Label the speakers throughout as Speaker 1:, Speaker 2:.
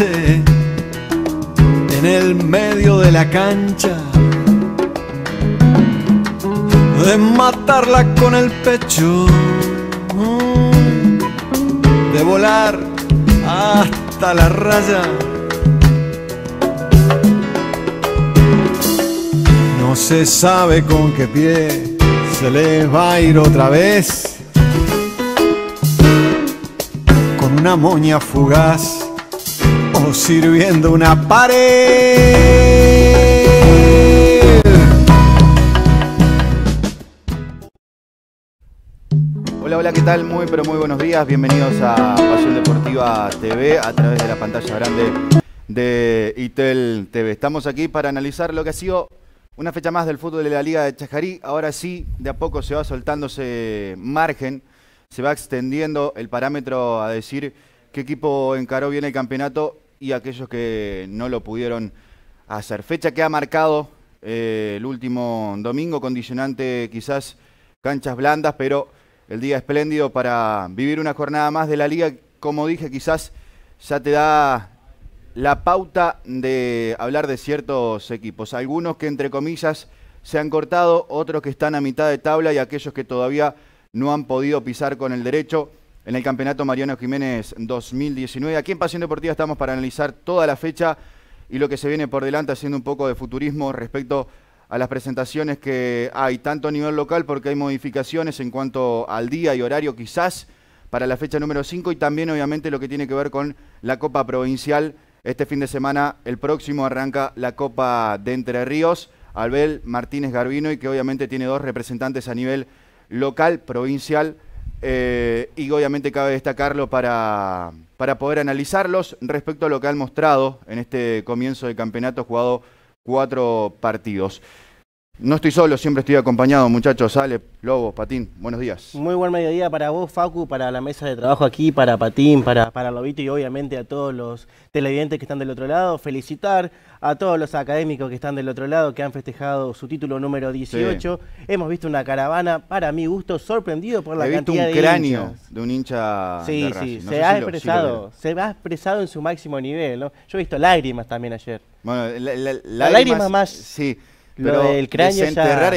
Speaker 1: en el medio de la cancha, de matarla con el pecho, de volar hasta la raya.
Speaker 2: No se sabe con qué pie se le va a ir otra vez. Con una moña fugaz sirviendo una pared.
Speaker 1: Hola, hola, ¿qué tal? Muy, pero muy buenos días. Bienvenidos a Pasión Deportiva TV a través de la pantalla grande de ITEL TV. Estamos aquí para analizar lo que ha sido una fecha más del fútbol de la Liga de Chajarí. Ahora sí, de a poco se va soltándose margen, se va extendiendo el parámetro a decir qué equipo encaró bien el campeonato y aquellos que no lo pudieron hacer. Fecha que ha marcado eh, el último domingo, condicionante quizás canchas blandas, pero el día espléndido para vivir una jornada más de la liga. Como dije, quizás ya te da la pauta de hablar de ciertos equipos. Algunos que entre comillas se han cortado, otros que están a mitad de tabla y aquellos que todavía no han podido pisar con el derecho en el Campeonato Mariano Jiménez 2019. Aquí en Pasión Deportiva estamos para analizar toda la fecha y lo que se viene por delante, haciendo un poco de futurismo respecto a las presentaciones que hay, tanto a nivel local, porque hay modificaciones en cuanto al día y horario quizás para la fecha número 5 y también obviamente lo que tiene que ver con la Copa Provincial. Este fin de semana, el próximo, arranca la Copa de Entre Ríos. Albel Martínez Garbino y que obviamente tiene dos representantes a nivel local, provincial eh, y obviamente cabe destacarlo para, para poder analizarlos respecto a lo que han mostrado en este comienzo del campeonato jugado cuatro partidos. No estoy solo, siempre estoy acompañado, muchachos. Sale, Lobo, Patín, buenos días. Muy buen mediodía
Speaker 3: para vos, Facu, para la mesa de trabajo aquí, para Patín, para, para Lobito y obviamente a todos los televidentes que están del otro lado. Felicitar a todos los académicos que están del otro lado, que han festejado su título número 18. Hemos visto una caravana, para mi gusto, sorprendido por la He cantidad visto un cráneo
Speaker 1: de un hincha Sí, sí, se ha expresado,
Speaker 3: se ha expresado en su máximo nivel. Yo he visto lágrimas también ayer.
Speaker 1: Bueno, lágrimas más... Sí. Pero el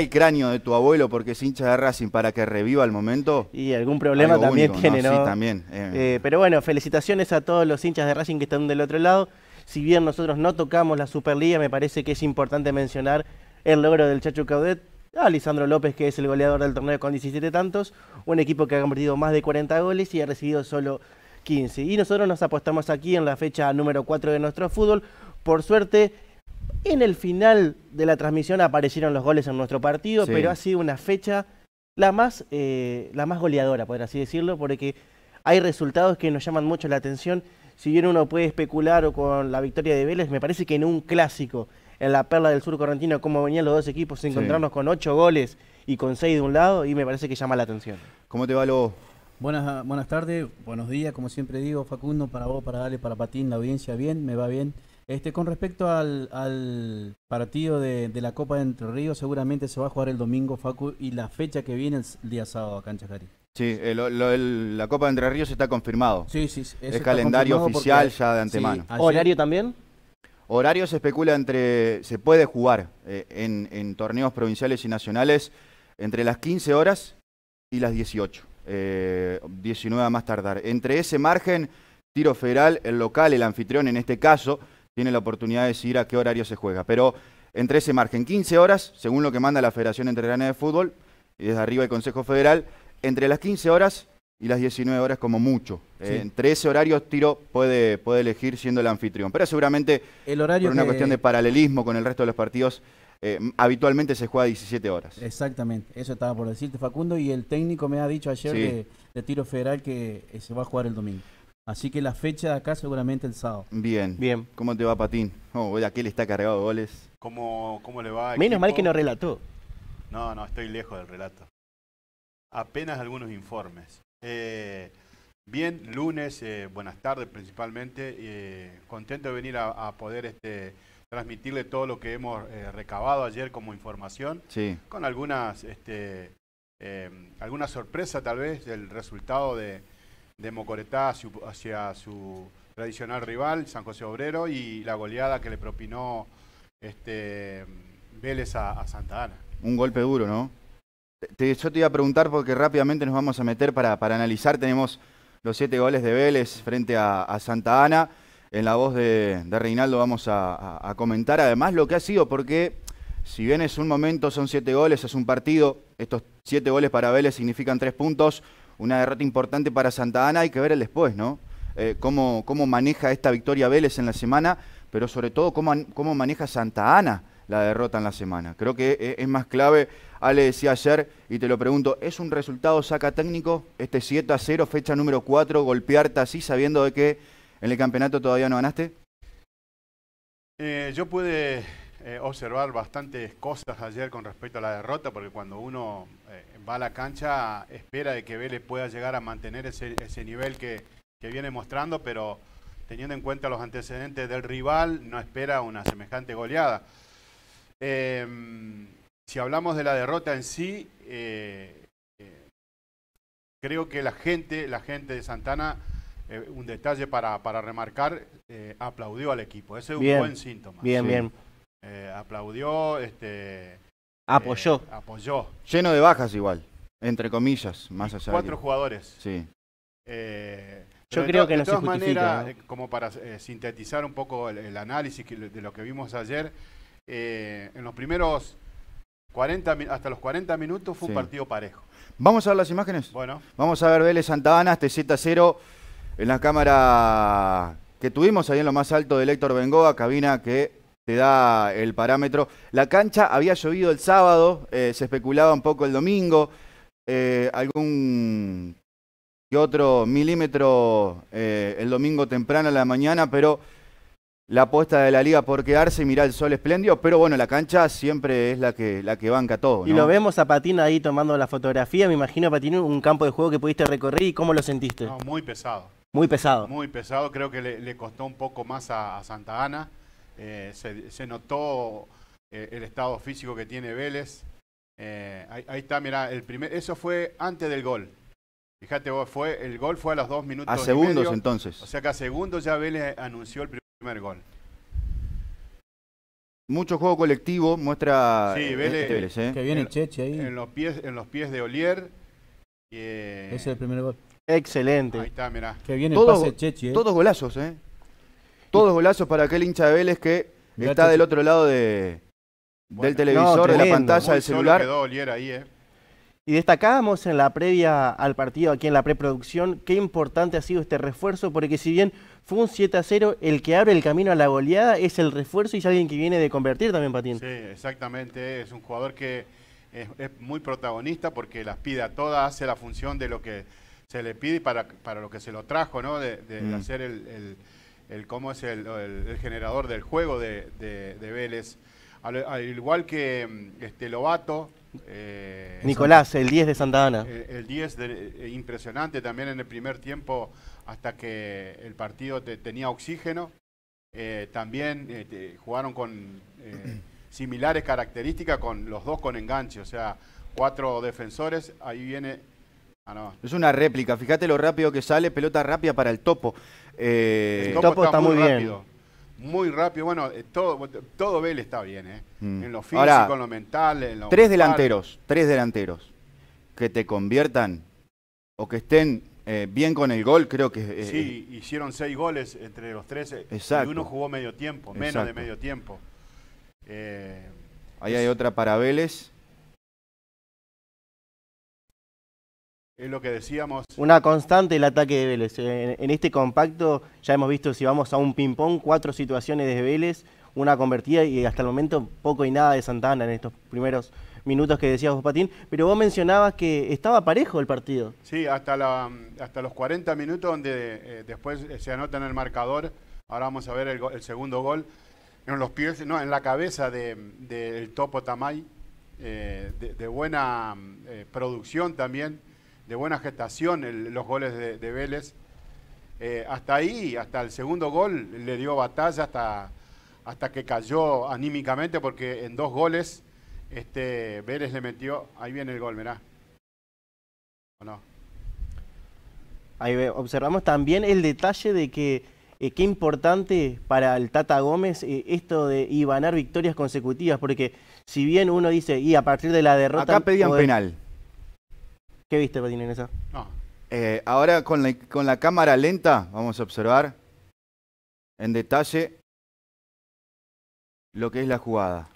Speaker 1: cráneo de tu abuelo porque es hincha de Racing para que reviva el momento. Y algún problema también tiene, ¿no? Sí, también. Eh.
Speaker 3: Eh, pero bueno, felicitaciones a todos los hinchas de Racing que están del otro lado. Si bien nosotros no tocamos la Superliga, me parece que es importante mencionar el logro del Chacho Caudet, a Lisandro López, que es el goleador del torneo con 17 tantos, un equipo que ha convertido más de 40 goles y ha recibido solo 15. Y nosotros nos apostamos aquí en la fecha número 4 de nuestro fútbol. Por suerte, en el final de la transmisión aparecieron los goles en nuestro partido, pero ha sido una fecha la más, eh, la más goleadora, por así decirlo, porque hay resultados que nos llaman mucho la atención. Si bien uno puede especular con la victoria de Vélez, me parece que en un clásico, en la perla del sur correntino, como venían los dos equipos, encontrarnos con ocho goles y con seis de un lado, y me parece que llama la atención.
Speaker 1: ¿Cómo te va, Lobo?
Speaker 4: Buenas, buenas tardes, buenos días, como siempre digo, Facundo, para vos, para Dale, para Patín, la audiencia, bien, me va bien. Este, con respecto al, partido de, la Copa de Entre Ríos, seguramente se va a jugar el domingo, Facu, y la fecha que viene el día sábado acá en Jari.
Speaker 1: Sí, la Copa de Entre Ríos está confirmado. Sí, sí, Es calendario oficial ya de antemano. ¿Horario también? Horario se especula entre, se puede jugar eh, en, torneos provinciales y nacionales entre las 15 horas y las 18, 19 eh, a más tardar. Entre ese margen, tiro federal, el local, el anfitrión en este caso, tiene la oportunidad de decidir a qué horario se juega. Pero entre ese margen, 15 horas, según lo que manda la Federación Entregrana de Fútbol, y desde arriba el Consejo Federal, entre las 15 horas y las 19 horas como mucho. en eh, 13 entre horario Tiro puede, puede elegir siendo el anfitrión. Pero seguramente el horario por una cuestión de paralelismo con el resto de los partidos. Eh, habitualmente se juega 17 horas.
Speaker 4: Exactamente, eso estaba por decirte Facundo y el técnico me ha dicho ayer de tiro federal que eh, se va a jugar el domingo. Así que la fecha de acá seguramente el sábado.
Speaker 1: Bien. Bien. ¿Cómo te va, Patín? Oh, hoy le está cargado de goles.
Speaker 2: ¿Cómo, cómo le va? Menos mal que no relató. No, no, estoy lejos del relato. Apenas algunos informes. Eh, bien, lunes, eh, buenas tardes principalmente. Eh, contento de venir a, a poder este, transmitirle todo lo que hemos recabado ayer como información. Sí. Con algunas, este, alguna sorpresa tal vez del resultado de de Mocoretá hacia, su tradicional rival, San José Obrero, y la goleada que le propinó este, Vélez a, Santa Ana.
Speaker 1: Un golpe duro, ¿no? yo te iba a preguntar porque rápidamente nos vamos a meter para, para analizar. Tenemos los siete goles de Vélez frente a, Santa Ana. En la voz de, Reinaldo vamos a, a, comentar además lo que ha sido, porque si bien es un momento, son siete goles, es un partido, estos siete goles para Vélez significan tres puntos una derrota importante para Santa Ana, hay que ver el después, ¿no? Eh, cómo, maneja esta victoria Vélez en la semana, pero sobre todo cómo, maneja Santa Ana la derrota en la semana. Creo que eh, es más clave. Ale decía ayer, y te lo pregunto, ¿es un resultado saca técnico este 7 a 0, fecha número 4, golpearte así sabiendo de que en el campeonato todavía no ganaste?
Speaker 2: Eh, yo pude eh, observar bastantes cosas ayer con respecto a la derrota, porque cuando uno eh, va a la cancha espera de que Vélez pueda llegar a mantener ese, ese nivel que, que, viene mostrando, pero teniendo en cuenta los antecedentes del rival, no espera una semejante goleada. Em, si hablamos de la derrota en sí, eh, creo que la gente, la gente de Santana, un detalle para, para remarcar, aplaudió al equipo. Ese es un buen síntoma. Bien, bien. Eh, aplaudió, este, apoyó. Eh, apoyó.
Speaker 1: Lleno de bajas igual, entre comillas, más allá. Cuatro jugadores. Sí.
Speaker 2: Eh, yo creo que de todas maneras, como para sintetizar un poco el, análisis de lo que vimos ayer, en los primeros 40, hasta los 40 minutos fue un partido parejo.
Speaker 1: Vamos a ver las imágenes. Bueno. Vamos a ver Vélez Santana, este Z0 en la cámara que tuvimos ahí en lo más alto de Héctor Bengoa, cabina que te da el parámetro. La cancha había llovido el sábado, eh, se especulaba un poco el domingo, eh, algún y otro milímetro eh, el domingo temprano a la mañana, pero la apuesta de la liga por quedarse y mirar el sol espléndido, pero bueno, la cancha siempre es la que, la que banca
Speaker 2: todo. Y lo
Speaker 3: vemos a Patín ahí tomando la fotografía, me imagino Patín un campo de juego que pudiste recorrer y cómo lo sentiste. muy pesado. Muy pesado.
Speaker 2: Muy pesado, creo que le, costó un poco más a, a Santa Ana. Eh, se, notó eh, el estado físico que tiene Vélez. Eh, ahí, está, mirá, el primer, eso fue antes del gol. Fíjate vos, fue, el gol fue a los dos minutos. A segundos entonces. O sea que a segundos ya Vélez anunció el primer gol.
Speaker 1: Mucho juego colectivo muestra este que viene en,
Speaker 2: Cheche ahí. En los pies, en los pies de Olier. Ese es el
Speaker 3: primer
Speaker 1: gol. Excelente. Ahí está, mirá. Que viene Cheche. Todos golazos, ¿eh? Todos golazos para aquel hincha de Vélez que está del otro lado de, del televisor, de la pantalla, del celular. Quedó ahí, eh. Y destacábamos en la previa al partido, aquí
Speaker 3: en la preproducción, qué importante ha sido este refuerzo, porque si bien fue un 7 a 0, el que abre el camino a la goleada es el refuerzo y es alguien que viene de convertir también, Patín. Sí,
Speaker 2: exactamente, es un jugador que es, muy protagonista porque las pide a todas, hace la función de lo que se le pide y para, para lo que se lo trajo, ¿no? De, mm. hacer el el cómo es el, generador del juego de, Vélez. Al, igual que mm, este, Lobato. Eh, Nicolás, el
Speaker 3: 10 de Santa Ana. El,
Speaker 2: 10, eh, impresionante también en el primer tiempo, hasta que el partido tenía oxígeno. Eh, también este, jugaron con similares características, con los dos con enganche, o sea, cuatro defensores. Ahí viene Ah,
Speaker 1: es una réplica, fíjate lo rápido que sale, pelota rápida para el topo. Eh, el topo, está, muy, bien. rápido.
Speaker 2: Muy rápido, bueno, eh, todo, todo Vélez está bien, ¿eh? Mm. En lo físico, en lo mental, Tres delanteros,
Speaker 1: tres delanteros que te conviertan o que estén eh, bien con el gol, creo que... sí,
Speaker 2: hicieron seis goles entre los tres exacto. y uno jugó medio tiempo, menos de medio tiempo.
Speaker 1: Ahí hay otra para Vélez.
Speaker 2: Es lo que decíamos. Una
Speaker 3: constante el ataque de Vélez. En, este compacto ya hemos visto, si vamos a un ping-pong, cuatro situaciones de Vélez, una convertida y hasta el momento poco y nada de Santana en estos primeros minutos que decías vos, Patín. Pero vos mencionabas que estaba parejo el partido.
Speaker 2: Sí, hasta, la, hasta los 40 minutos donde eh, después eh, se anota en el marcador. Ahora vamos a ver el, segundo gol. En los pies, no, en la cabeza del de, Topo Tamay. Eh, de, buena producción también de buena gestación los goles de, Vélez. Eh, hasta ahí, hasta el segundo gol, le dio batalla hasta, hasta que cayó anímicamente porque en dos goles este, Vélez le metió, ahí viene el gol, mirá. ¿O no?
Speaker 3: Ahí observamos también el detalle de que eh, qué importante para el Tata Gómez eh, esto de ganar victorias consecutivas, porque si bien uno dice, y a partir de la derrota... Acá pedían penal. ¿Qué viste, Patina en
Speaker 1: eh, ahora con la, cámara lenta vamos a observar en detalle lo que es la jugada.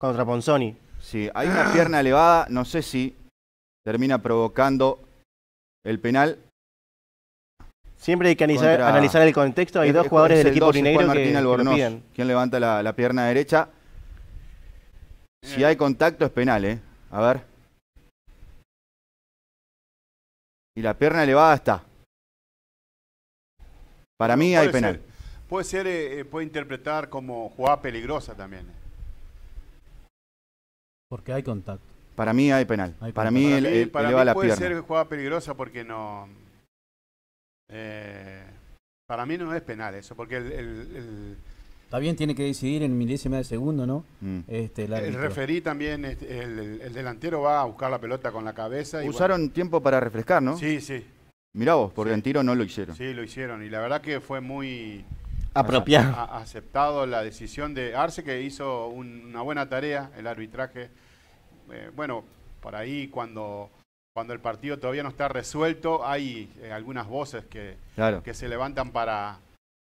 Speaker 1: Contra Ponzoni. Sí, hay una pierna elevada, no sé si termina provocando el penal. Siempre hay que analizar, el contexto. Hay dos jugadores del equipo negro que, quién levanta la pierna derecha. Si eh. hay contacto es penal, ¿eh? A ver. y la pierna elevada está. Para mí hay penal.
Speaker 2: Puede ser, eh, eh, puede interpretar como jugada peligrosa también. Eh.
Speaker 4: Porque hay contacto.
Speaker 1: Para mí hay penal. para, mí, puede ser
Speaker 2: jugada peligrosa porque no. para mí no es penal eso, porque el
Speaker 4: Está bien, tiene que decidir en milésima de segundo, ¿no? Mm. Este, el,
Speaker 2: referí también, este, el, delantero va a buscar la pelota con la cabeza. Y Usaron
Speaker 1: tiempo para refrescar, ¿no? Sí, sí. Mirá vos, porque tiro no lo hicieron.
Speaker 2: Sí, lo hicieron. Y la verdad que fue muy apropiado. aceptado la decisión de Arce, que hizo una buena tarea el arbitraje. Eh, bueno, por ahí cuando, cuando el partido todavía no está resuelto, hay eh, algunas voces que, que se levantan para,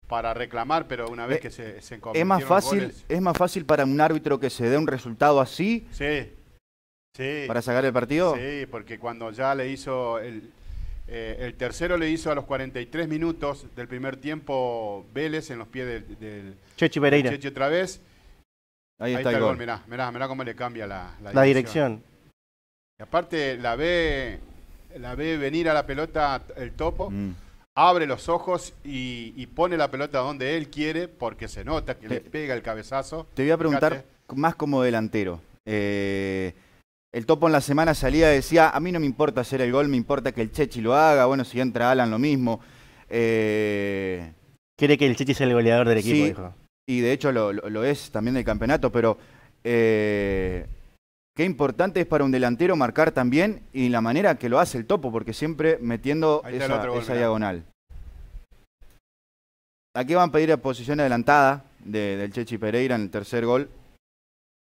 Speaker 2: para reclamar, pero una vez eh, que se, se es más fácil
Speaker 1: Es más fácil para un árbitro que se dé un resultado así.
Speaker 2: Sí. Sí. ¿Para sacar el partido? Sí, porque cuando ya le hizo el, eh, el tercero le hizo a los 43 minutos del primer tiempo Vélez en los pies del, Chechi Pereira. Chechi otra vez.
Speaker 1: Ahí, está, el gol. Mirá,
Speaker 2: mirá, cómo le cambia la, la, dirección. Y aparte la ve, la ve venir a la pelota el topo. Mm abre los ojos y, pone la pelota donde él quiere, porque se nota que le pega el cabezazo. Te voy a preguntar
Speaker 1: más como delantero. Eh, el topo en la semana salía y decía, a mí no me importa hacer el gol, me importa que el Chechi lo haga, bueno, si entra Alan lo mismo. Eh, quiere que el Chechi sea el goleador del equipo, sí, Y de hecho lo, es también del campeonato, pero eh, Qué importante es para un delantero marcar también y la manera que lo hace el topo, porque siempre metiendo esa, diagonal. Aquí van a pedir la posición adelantada del Chechi Pereira en el tercer gol.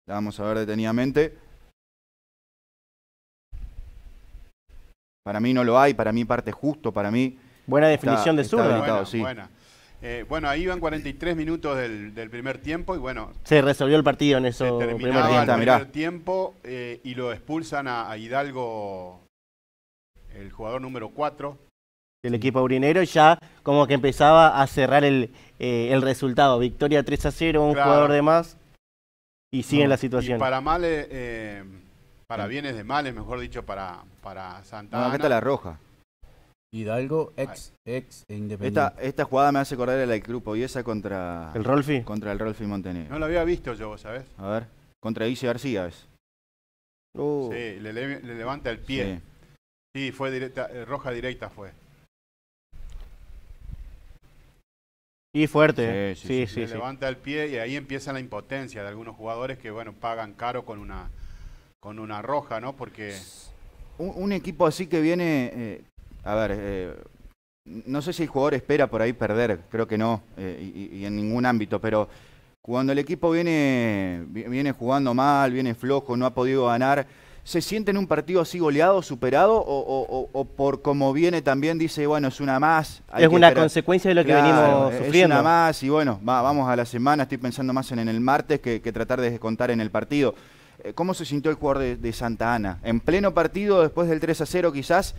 Speaker 1: La vamos a ver detenidamente. Para mí no lo hay, para mí parte justo, para mí. Buena definición de zurda. buena.
Speaker 2: Eh, bueno, ahí van 43 minutos del, primer tiempo y bueno...
Speaker 1: Se resolvió el partido en eso. Se primer, el
Speaker 2: primer tiempo eh, y lo expulsan a, Hidalgo, el jugador número 4.
Speaker 3: Del equipo aurinero ya como que empezaba a cerrar el, eh, resultado. Victoria 3 a 0, un jugador de más y sigue la situación. Y para
Speaker 2: males, para bienes de males, mejor dicho, para, para Santa la
Speaker 1: roja. Hidalgo, ex, ex e Independiente. Esta, esta jugada me hace acordar el grupo y esa contra. ¿El Rolfi? Contra el Rolfi Montenegro. No lo
Speaker 2: había visto yo, ¿sabes?
Speaker 1: A ver. Contra Ice García es.
Speaker 2: Uh. Sí, le, levanta el pie. Sí, fue directa, eh, roja directa fue.
Speaker 1: Y fuerte. Sí, ¿eh? sí, sí, le levanta
Speaker 2: el pie y ahí empieza la impotencia de algunos jugadores que, bueno, pagan caro con una, con una roja, ¿no? Porque...
Speaker 1: Un, equipo así que viene eh, a ver, eh, no sé si el jugador espera por ahí perder, creo que no, eh, y, en ningún ámbito, pero cuando el equipo viene, viene jugando mal, viene flojo, no ha podido ganar, ¿se siente en un partido así goleado, superado, o, por como viene también dice, bueno, es una más? es una consecuencia de lo que venimos sufriendo. Es una más, y bueno, vamos a la semana, estoy pensando más en, el martes que, tratar de descontar en el partido. Eh, ¿Cómo se sintió el jugador de, de Santa Ana? En pleno partido, después del 3 a 0 quizás,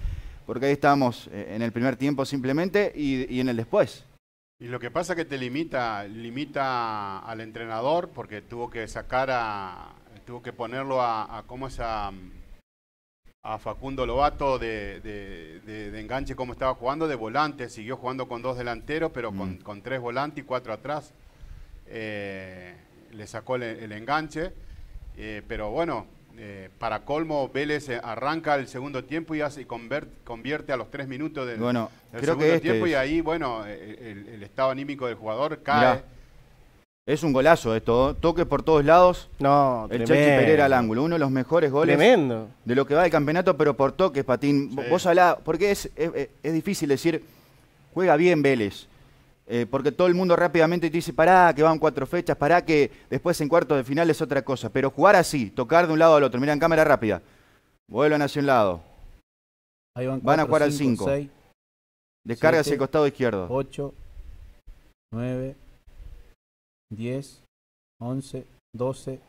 Speaker 1: porque ahí estamos eh, en el primer tiempo simplemente y, en el después.
Speaker 2: Y lo que pasa es que te limita, limita al entrenador porque tuvo que sacar a, tuvo que ponerlo a, cómo a, Facundo Lobato de, enganche como estaba jugando, de volante, siguió jugando con dos delanteros, pero con, mm. tres volantes y cuatro atrás. Eh, le sacó el, enganche, eh, pero bueno, eh, para colmo, Vélez eh, arranca el segundo tiempo y hace, convierte a los tres minutos del, bueno, segundo este tiempo y ahí, bueno, eh, el, estado anímico del jugador cae.
Speaker 1: Es un golazo esto, toque por todos lados. No, El Chachi Pereira al ángulo, uno de los mejores goles
Speaker 2: de
Speaker 1: lo que va el campeonato, pero por toques, Patín. Vos porque es, es, es, difícil decir, juega bien Vélez, eh, porque todo el mundo rápidamente dice, pará, que van cuatro fechas, pará, que después en cuarto de final es otra cosa. Pero jugar así, tocar de un lado al otro, Miren, cámara rápida, vuelvan hacia un lado, Ahí van, van, a jugar al 5,
Speaker 4: descarga hacia el costado izquierdo. 8, 9, 10, 11, 12,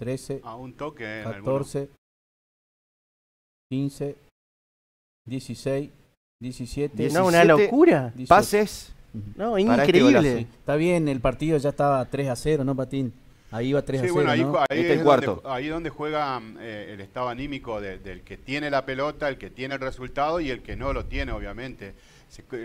Speaker 4: 13, a un toque, 14, 15, 16, 17. no, una locura. Pases. No, este increíble. Está bien, el partido ya estaba 3 a 0, ¿no, Patín? Ahí iba 3 a 0. ahí, ¿no?
Speaker 2: Este ahí es cuarto. Donde, ahí donde juega eh, el estado anímico del que tiene la pelota, el que tiene el resultado y el que no lo tiene, obviamente.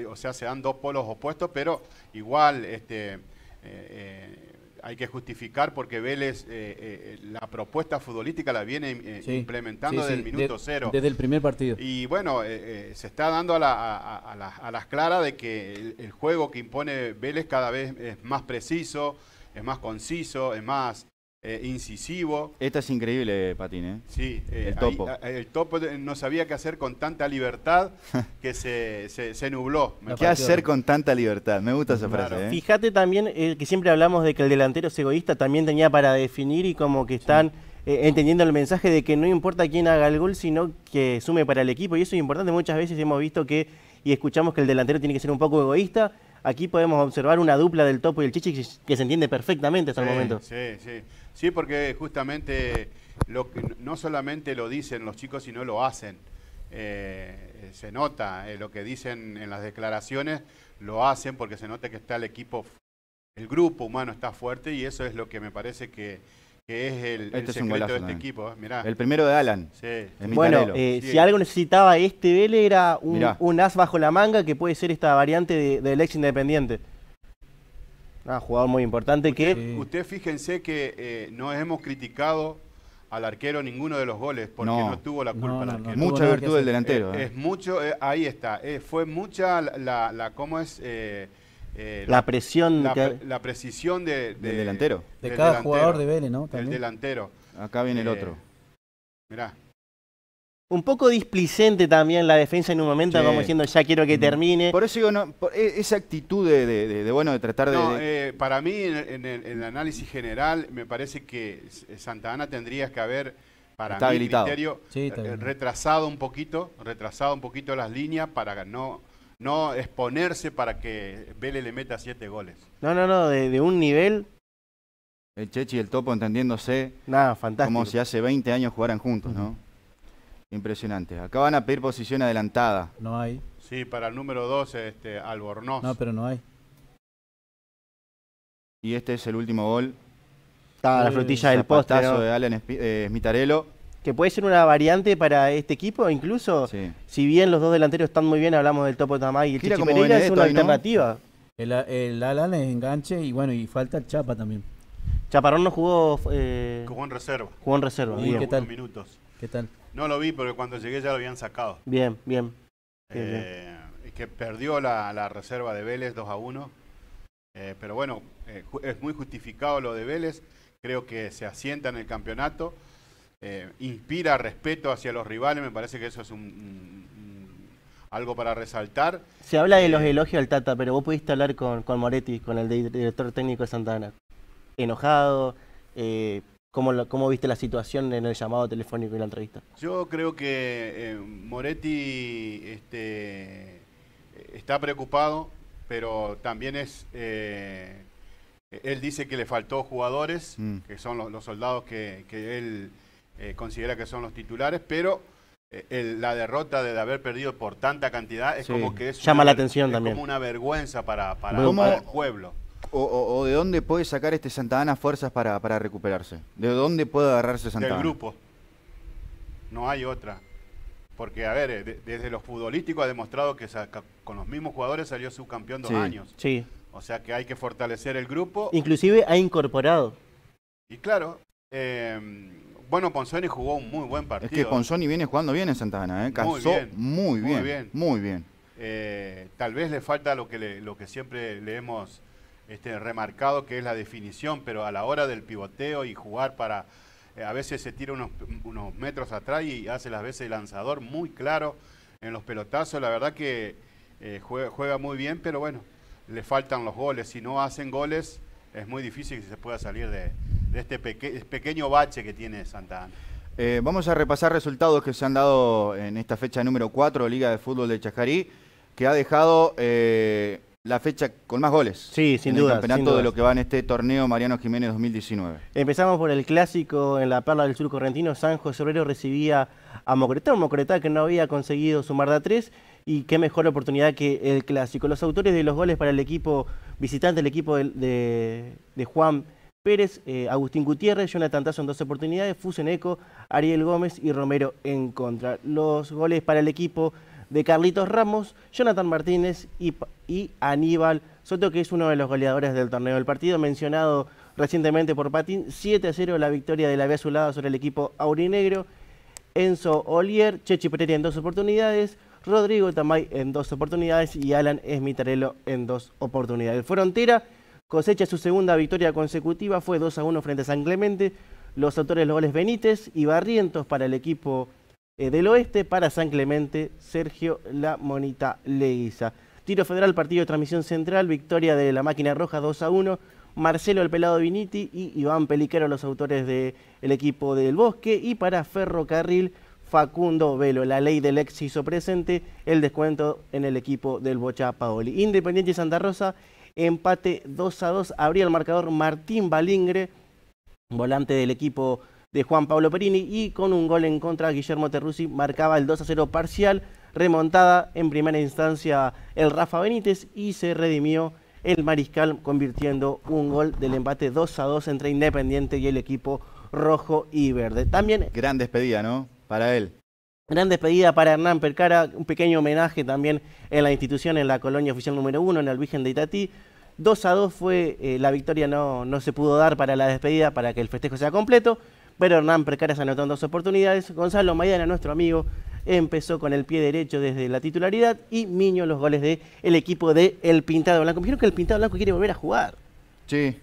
Speaker 2: o sea, se dan dos polos opuestos, pero igual este, eh, eh, hay que justificar porque Vélez eh, eh, la propuesta futbolística la viene eh, implementando desde el minuto cero. Desde el primer partido. Y bueno, se está dando a, las, claras de que el, el juego que impone Vélez cada vez es más preciso, es más conciso, es más eh, incisivo.
Speaker 1: Esta es increíble, Patín, ¿eh?
Speaker 2: Sí, eh, el topo. el topo no sabía qué hacer con tanta libertad que se, nubló. ¿Qué hacer
Speaker 1: con tanta libertad? Me gusta esa frase.
Speaker 3: Fíjate también que siempre hablamos de que el delantero es egoísta, también tenía para definir y como que están. entendiendo el mensaje de que no importa quién haga el gol, sino que sume para el equipo. Y eso es importante. Muchas veces hemos visto que y escuchamos que el delantero tiene que ser un poco egoísta, Aquí podemos observar una dupla del Topo y el Chichi que se entiende perfectamente hasta el momento.
Speaker 2: Sí, sí. Sí, porque justamente lo que, no solamente lo dicen los chicos, sino lo hacen. Eh, eh, se nota eh, lo que dicen en las declaraciones, lo hacen porque se nota que está el equipo, el grupo humano está fuerte y eso es lo que me parece que que es el, este de este equipo. Mirá. El primero de Alan. Bueno, eh, si algo
Speaker 3: necesitaba este Vélez era un, as bajo la manga que puede ser esta variante del ex independiente. Ah, jugador muy importante usted, que...
Speaker 2: Usted fíjense que eh, no hemos criticado al arquero ninguno de los goles porque no, tuvo la culpa el arquero. Mucha virtud del delantero. Eh, es mucho, ahí está. fue mucha la, la ¿Cómo es? Eh, la, presión. La, la precisión de, del delantero. De cada jugador de Vélez, ¿no? También. El delantero.
Speaker 1: Acá viene el eh, otro.
Speaker 2: Mirá.
Speaker 3: Un poco displicente también la defensa en un momento, como diciendo ya quiero que termine. Por
Speaker 1: eso digo, no, e, esa actitud de, bueno de tratar de.
Speaker 2: Eh, para mí, en, el, análisis general, me parece que Santa Ana tendría que haber, para mí, habilitado. criterio, retrasado un poquito, retrasado un poquito las líneas para no no exponerse para que Vélez le meta siete goles.
Speaker 1: No, no, no, de, un nivel. El Chechi y el Topo entendiéndose. Nada, fantástico. Como si hace 20 años jugaran juntos, ¿no? Impresionante. Acá van a pedir posición adelantada.
Speaker 2: No hay. Sí, para el número 12, este, Albornoz. No, pero
Speaker 1: no hay. Y este es el último gol.
Speaker 3: Estaba la frutilla del poste. de
Speaker 1: Alan eh, que puede ser una variante para este equipo, incluso
Speaker 3: si bien los dos delanteros están muy bien, hablamos del Topo Tamay y el Pereira, es una alternativa.
Speaker 4: El, Alan es enganche y bueno, y falta el Chapa también. Chaparrón no jugó... Eh, jugó
Speaker 2: en reserva. Jugó en reserva. ¿qué tal? Minutos. No lo vi, porque cuando llegué ya lo habían sacado.
Speaker 3: Bien, bien.
Speaker 2: Eh, es Que perdió la, reserva de Vélez 2 a 1. Eh, pero bueno, es muy justificado lo de Vélez. Creo que se asienta en el campeonato. Eh, inspira respeto hacia los rivales, me parece que eso es un, algo para resaltar.
Speaker 3: Se habla de los eh, elogios al Tata, pero vos pudiste hablar con, Moretti, con el director técnico de Santana. Enojado, eh, ¿cómo, viste la situación en el llamado telefónico y la entrevista?
Speaker 2: Yo creo que Moretti este, está preocupado, pero también es... él dice que le faltó jugadores, mm. que son los, soldados que él eh, considera que son los titulares, pero eh, la derrota de, haber perdido por tanta cantidad es como que es llama la atención también. como una vergüenza para, para, el pueblo.
Speaker 1: O, de dónde puede sacar este Santa Ana fuerzas para, recuperarse? ¿De dónde puede agarrarse Santa Del grupo.
Speaker 2: No hay otra. Porque, a ver, eh, desde los futbolísticos ha demostrado que con los mismos jugadores salió subcampeón dos años. Sí. O sea que hay que fortalecer el grupo.
Speaker 1: Inclusive ha incorporado.
Speaker 2: Y claro, eh, bueno, Ponzoni jugó un muy buen partido. Es que ¿eh? Ponzoni
Speaker 1: viene jugando bien en Santa Ana, ¿eh? muy bien, muy bien. Muy
Speaker 2: eh, bien. tal vez le falta lo que, siempre le hemos este, remarcado, que es la definición, pero a la hora del pivoteo y jugar para... Eh, a veces se tira unos, metros atrás y hace las veces el lanzador muy claro en los pelotazos. La verdad que juega, juega muy bien, pero bueno, le faltan los goles. Si no hacen goles, es muy difícil que se pueda salir de, este pequeño bache que tiene Santa Ana.
Speaker 1: Eh, vamos a repasar resultados que se han dado en esta fecha número 4, Liga de Fútbol de Chajarí, que ha dejado eh, la fecha con más goles. Sí, sin en duda. El campeonato de lo que va en este torneo Mariano Jiménez 2019. Empezamos por el clásico
Speaker 3: en la Perla del Sur Correntino. San José Obrero recibía a Mocretá, un Mocretá que no había conseguido sumar de a tres y qué mejor oportunidad que el clásico. Los autores de los goles para el equipo visitante, el equipo de, Juan Pérez, eh, Agustín Gutiérrez, Jonathan Tazo en dos oportunidades, Fuseneco, Ariel Gómez y Romero en contra. Los goles para el equipo de Carlitos Ramos, Jonathan Martínez y, Aníbal Soto, que es uno de los goleadores del torneo. El partido mencionado recientemente por Patín, 7 a 0 la victoria de la B Azulada sobre el equipo aurinegro. Enzo Olier, Chechi Pereira en dos oportunidades, Rodrigo Tamay en dos oportunidades y Alan Esmitarello en dos oportunidades. Frontera cosecha su segunda victoria consecutiva, fue 2 a 1 frente a San Clemente. Los autores los goles Benítez y Barrientos para el equipo eh, del oeste, para San Clemente, Sergio La Monita Leguiza. Tiro federal, partido de transmisión central, victoria de la máquina roja 2 a 1. Marcelo El Pelado Viniti y Iván Peliquero, los autores del equipo del Bosque. Y para Ferrocarril, Facundo Velo. La ley del ex hizo presente el descuento en el equipo del Bocha Paoli. Independiente Santa Rosa, empate 2 a 2. Abría el marcador Martín Balingre, volante del equipo de Juan Pablo Perini. Y con un gol en contra, Guillermo terrusi marcaba el 2 a 0 parcial. Remontada en primera instancia el Rafa Benítez y se redimió el Mariscal convirtiendo un gol del empate 2 a 2 entre Independiente y el equipo rojo y verde. También gran despedida, ¿no? para él. Gran despedida para Hernán Percara, un pequeño homenaje también en la institución, en la colonia oficial número uno, en el Virgen de Itatí. 2 a 2 fue eh, la victoria, no, se pudo dar para la despedida, para que el festejo sea completo, pero Hernán Percara se anotó en dos oportunidades. Gonzalo Maidana, nuestro amigo, empezó con el pie derecho desde la titularidad y Miño los goles del equipo de El Pintado Blanco. Me dijeron que El Pintado Blanco
Speaker 4: quiere volver a jugar.
Speaker 1: Sí.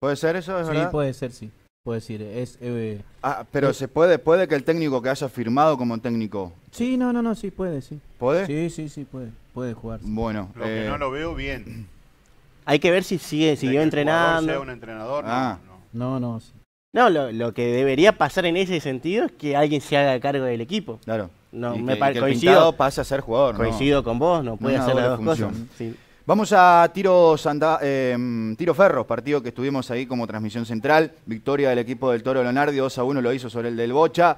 Speaker 1: ¿Puede ser eso? sí, puede ser, sí. Puede decir. Es, eh, ah, pero se puede, puede que el técnico que haya firmado como técnico.
Speaker 4: Sí, no, no, no, sí puede, sí.
Speaker 1: ¿Puede? Sí, sí, sí, puede, puede jugar. Bueno.
Speaker 4: Lo que eh, no
Speaker 2: lo veo bien.
Speaker 4: Hay que ver si sigue, siguió
Speaker 3: entrenando. Sea un
Speaker 2: entrenador, no, ah. no. No, no, sí. no lo,
Speaker 3: que debería pasar en ese sentido es que alguien se haga cargo del equipo. Claro. No, me parece el coincido. pasa a ser jugador. Coincido con vos, no puede hacer las dos cosas.
Speaker 1: Sí. Vamos a tiro, em, Ferro, partido que estuvimos ahí como transmisión central. Victoria del equipo del Toro Leonardo, 2 a 1 lo hizo sobre el del Bocha.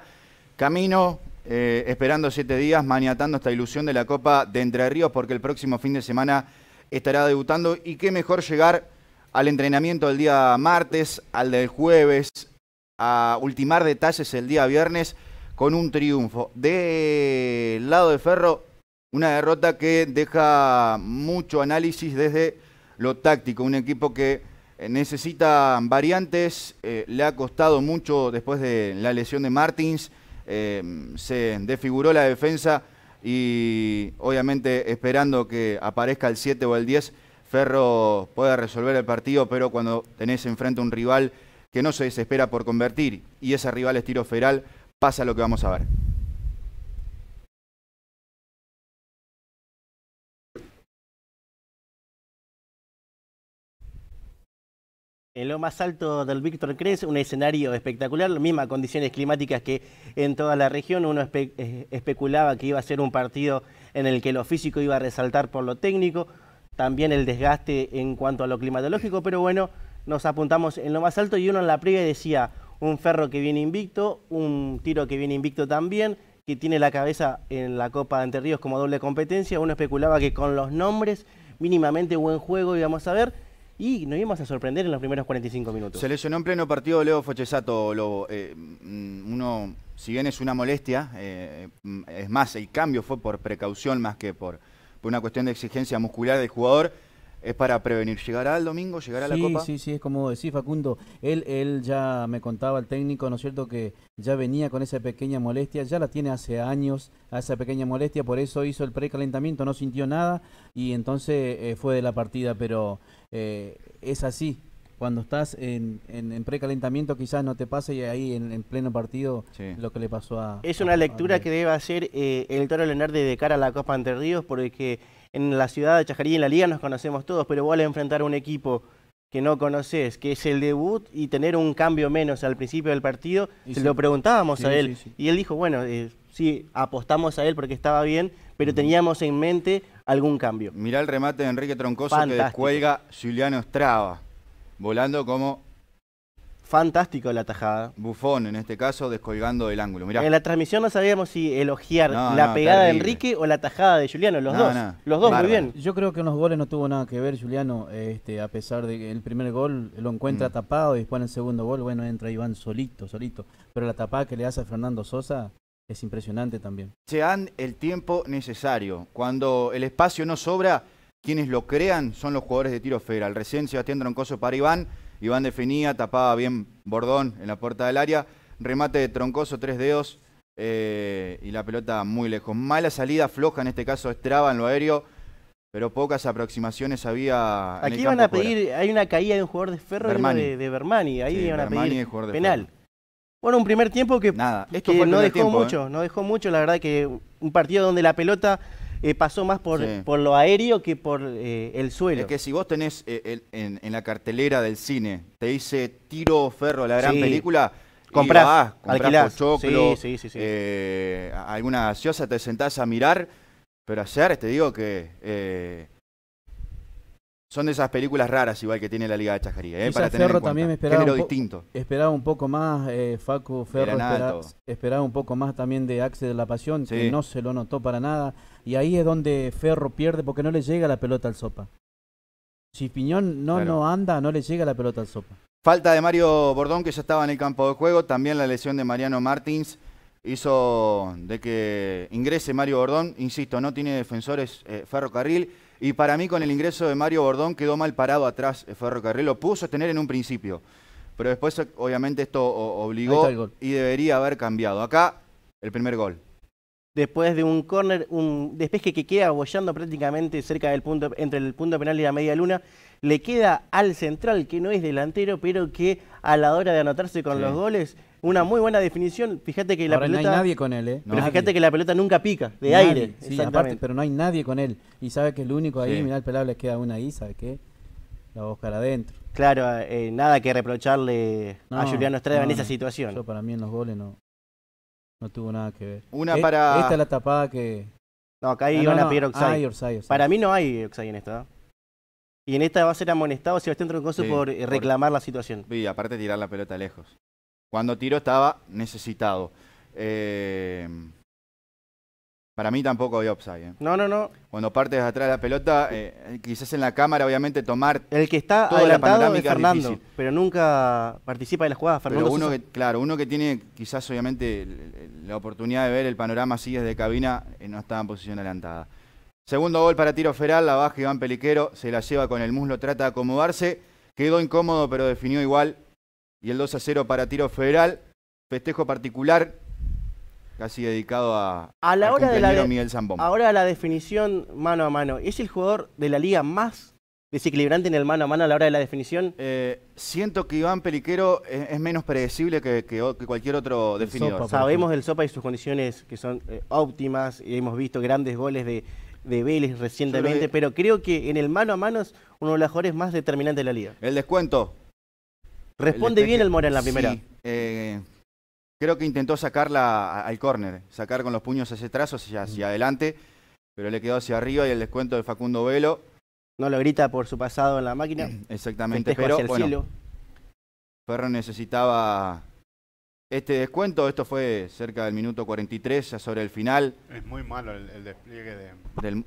Speaker 1: Camino, eh, esperando siete días, maniatando esta ilusión de la Copa de Entre Ríos, porque el próximo fin de semana estará debutando. Y qué mejor llegar al entrenamiento del día martes, al del jueves, a ultimar detalles el día viernes con un triunfo. Del lado de Ferro, una derrota que deja mucho análisis desde lo táctico, un equipo que necesita variantes, eh, le ha costado mucho después de la lesión de Martins, eh, se desfiguró la defensa y obviamente esperando que aparezca el 7 o el 10, Ferro pueda resolver el partido, pero cuando tenés enfrente un rival que no se desespera por convertir y ese rival es tiro feral, pasa lo que vamos a ver. En lo más alto del Víctor Cres, un escenario espectacular,
Speaker 3: las mismas condiciones climáticas que en toda la región. Uno eh, especulaba que iba a ser un partido en el que lo físico iba a resaltar por lo técnico, también el desgaste en cuanto a lo climatológico, pero bueno, nos apuntamos en lo más alto y uno en la previa decía un ferro que viene invicto, un tiro que viene invicto también, que tiene la cabeza en la Copa de Entre Ríos como doble competencia. Uno especulaba que con los nombres mínimamente buen juego íbamos a ver y nos íbamos a sorprender en los primeros 45 minutos.
Speaker 1: Se lesionó en pleno partido Leo Fochesato, eh, mm, uno, si bien es una molestia, eh, mm, es más, el cambio fue por precaución más que por, por una cuestión de exigencia muscular del jugador es para prevenir. ¿Llegará el domingo? ¿Llegará la Copa? Sí,
Speaker 4: sí, es como decir Facundo. Él, él ya me contaba el técnico, ¿no es cierto?, que ya venía con esa pequeña molestia, ya la tiene hace años, a esa pequeña molestia, por eso hizo el precalentamiento, no sintió nada y entonces eh, fue de la partida, pero eh, es así. Cuando estás en, en, precalentamiento quizás no te pase y ahí en, pleno partido lo que le pasó a...
Speaker 3: Es una lectura que debe hacer eh, el Toro Leonardo de cara a la Copa Ante Ríos porque en la ciudad de Chajarí, en la liga nos conocemos todos, pero a enfrentar a un equipo que no conoces, que es el debut y tener un cambio menos al principio del partido, se lo preguntábamos a él. y él dijo, bueno, eh, sí, apostamos a él porque estaba bien, pero teníamos en mente algún cambio. Mirá el remate de Enrique Troncoso que descuelga
Speaker 1: Juliano Estrada, volando como Fantástico la tajada. Bufón, en este caso, descolgando el ángulo. En la transmisión no sabíamos si elogiar la pegada de
Speaker 3: Enrique o la tajada de Juliano. Los dos. Los dos, muy bien.
Speaker 4: Yo creo que en los goles no tuvo nada que ver Juliano. Este, a pesar de que el primer gol lo encuentra mm. tapado y después en el segundo gol, bueno, entra Iván solito, solito. Pero la tapada que le hace a Fernando Sosa es impresionante también.
Speaker 1: Se dan el tiempo necesario. Cuando el espacio no sobra, quienes lo crean son los jugadores de tiro federal. Recién se Sebastián Troncoso para Iván Iván definía, tapaba bien Bordón en la puerta del área. Remate de Troncoso, tres dedos eh, y la pelota muy lejos. Mala salida, floja en este caso Estraba en lo aéreo, pero pocas aproximaciones había. Aquí iban a pedir,
Speaker 3: hay una caída de un jugador de Ferro de,
Speaker 1: Bermani, ahí iban a pedir penal.
Speaker 3: Bueno, un primer tiempo que, no dejó ¿eh? mucho, no dejó mucho, la verdad que un partido donde la pelota eh, pasó más por,
Speaker 1: por, lo aéreo que por eh, el suelo. Es que si vos tenés eh, en, la cartelera del cine, te dice Tiro Ferro, la gran película, comprás, vas, comprás alguna gaseosa, te sentás a mirar, pero ayer te digo que son de esas películas raras igual que tiene la Liga de Chajaría, ¿eh? para tener Ferro también esperaba distinto.
Speaker 4: Esperaba un poco más, eh, Facu Ferro esperaba, un poco más también de Axe de la Pasión, que no se lo notó para nada. Y ahí es donde Ferro pierde porque no le llega la pelota al Sopa. Si Piñón no, no anda, no le llega la pelota al Sopa.
Speaker 1: Falta de Mario Bordón, que ya estaba en el campo de juego. También la lesión de Mariano Martins hizo de que ingrese Mario Bordón. Insisto, no tiene defensores eh, Ferrocarril y para mí, con el ingreso de Mario Bordón, quedó mal parado atrás el eh, Ferrocarril. Lo puso a tener en un principio. Pero después, obviamente, esto obligó y debería haber cambiado. Acá, el primer gol. Después de un córner,
Speaker 3: un despeje que queda abollando prácticamente cerca del punto, entre el punto penal y la media luna, le queda al central, que no es delantero, pero que a la hora de anotarse con los goles, una muy buena definición. Fíjate que la pelota. No hay nadie con él, ¿eh? Pero fíjate que la
Speaker 4: pelota nunca pica, de aire. Aparte, pero no hay nadie con él. Y sabe que lo único ahí, mirá, el pelable le queda una ahí, ¿sabe qué? La va a buscar adentro. Claro, eh, nada que reprocharle a Juliano Estrada en esa situación. Eso para mí en los goles no, no tuvo nada que ver. Una e-, para. Esta es la tapada que. No, acá ahí iban ah, a pedir Oxai. para mí
Speaker 3: no hay Oxai en esta. ¿eh? Y en esta va a ser amonestado Sebastián Troncoso eh, por reclamar
Speaker 1: la situación. Y aparte tirar la pelota lejos. Cuando tiró estaba necesitado. Eh, para mí tampoco hay upside. ¿eh? No, no, no. Cuando partes atrás de la pelota, eh, quizás en la cámara, obviamente, tomar. El que está adelantado la es Fernando,
Speaker 3: pero nunca participa de las jugadas. Fernando pero uno
Speaker 1: claro, uno que tiene quizás, obviamente, la oportunidad de ver el panorama así desde cabina, no estaba en posición adelantada. Segundo gol para tiro feral, la baja Iván Peliquero, se la lleva con el muslo, trata de acomodarse. Quedó incómodo, pero definió igual y el 2 a 0 para Tiro Federal. Festejo particular, casi dedicado a, a la hora de Miguel Zambón.
Speaker 3: Ahora la definición mano a mano. ¿Es el jugador de la liga más desequilibrante en el mano
Speaker 1: a mano a la hora de la definición? Eh, siento que Iván Peliquero es, menos predecible que, cualquier otro definidor. Sabemos
Speaker 3: del Sopa y sus condiciones que son eh, óptimas y hemos visto grandes goles de, de Vélez recientemente, pero creo que en el mano a mano es uno de los jugadores más
Speaker 1: determinantes de la liga. El descuento Responde bien el Moreno en la primera. Eh, creo que intentó sacarla al córner, sacar con los puños ese trazo hacia, mm. adelante, pero le quedó hacia arriba y el descuento de Facundo Velo. No lo grita por su pasado en la máquina. Exactamente, pero bueno, Ferro necesitaba este descuento. Esto fue cerca del minuto 43, ya sobre el final.
Speaker 2: Es muy malo el, despliegue
Speaker 1: del...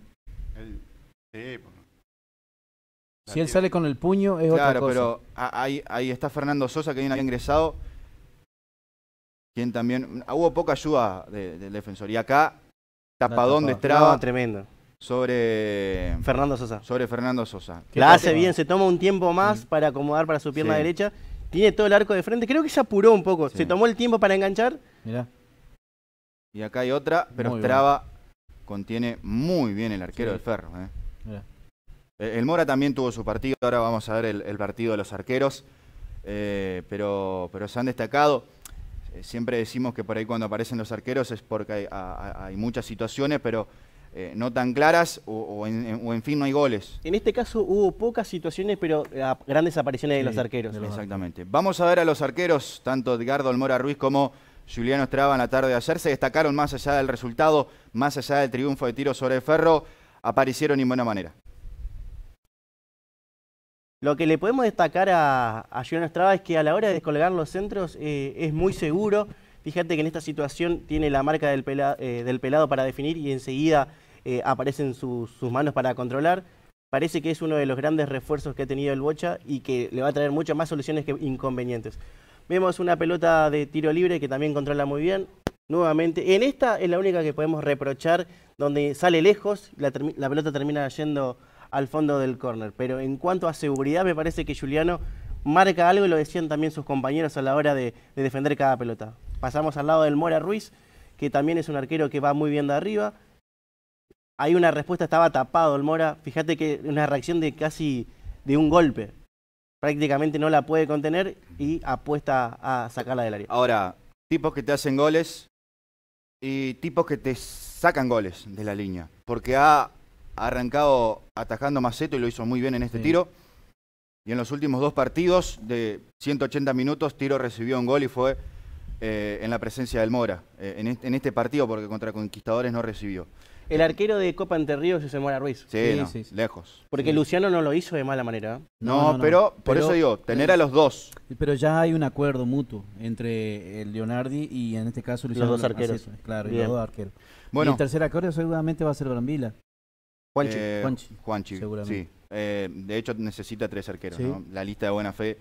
Speaker 1: Si él sale con
Speaker 4: el puño, es otra cosa. Claro, pero
Speaker 1: ahí, está Fernando Sosa, que viene había ingresado, quien también. Hubo poca ayuda del defensor. Y acá, tapadón de Estraba tremendo. Sobre. Fernando Sosa. Sobre Fernando Sosa. La hace bien,
Speaker 3: se toma un tiempo más mm. para acomodar para su pierna derecha. Tiene todo el arco de frente. Creo que se apuró un poco. Se tomó el tiempo para enganchar.
Speaker 1: Mirá. Y acá hay otra, pero Estrada contiene muy bien el arquero del ferro. Eh. Mirá. Eh, el Mora también tuvo su partido, ahora vamos a ver el, partido de los arqueros, eh, pero, pero se han destacado. Eh, siempre decimos que por ahí cuando aparecen los arqueros es porque hay, muchas situaciones, pero no tan claras o, en, fin no hay goles. En este caso hubo pocas situaciones, pero grandes apariciones de los arqueros. exactamente. Vamos a ver a los arqueros, tanto Edgardo Mora Ruiz como Juliano Estrada en la tarde de ayer. Se destacaron más allá del resultado, más allá del triunfo de tiro sobre ferro, aparecieron en buena manera.
Speaker 3: Lo que le podemos destacar a, a Estrada es que a la hora de descolgar los centros eh, es muy seguro. Fíjate que en esta situación tiene la marca del, eh, pelado para definir y enseguida eh, aparecen sus manos para controlar. Parece que es uno de los grandes refuerzos que ha tenido el Bocha y que le va a traer muchas más soluciones que inconvenientes. Vemos una pelota de tiro libre que también controla muy bien. Nuevamente, en esta es la única que podemos reprochar, donde sale lejos, la pelota termina yendo al fondo del córner. Pero en cuanto a seguridad, me parece que Juliano marca algo y lo decían también sus compañeros a la hora de, defender cada pelota. Pasamos al lado del Mora Ruiz, que también es un arquero que va muy bien de arriba. Hay una respuesta, estaba tapado el Mora. Fíjate que una reacción de casi de un golpe. Prácticamente no la puede contener
Speaker 1: y apuesta a sacarla del área. Ahora, tipos que te hacen goles y tipos que te sacan goles de la línea. Porque ha ha arrancado atajando Maceto y lo hizo muy bien en este tiro. Y en los últimos dos partidos de 180 minutos, Tiro recibió un gol y fue eh, en la presencia del Mora. Eh, en, este, partido, porque contra Conquistadores no recibió. El
Speaker 3: arquero de Copa Entre Ríos es el Mora Ruiz. Sí, sí, lejos. Porque Luciano no lo hizo de mala manera. ¿eh?
Speaker 4: No, pero por eso digo, tener a los dos. Pero ya hay un acuerdo mutuo entre el Leonardi y en este caso Luciano. Los dos arqueros. claro, los dos arqueros. Bueno. Y el tercer acuerdo seguramente va a ser Brambila. Juanchi. Eh,
Speaker 1: eh, de hecho, necesita tres arqueros. La lista de buena fe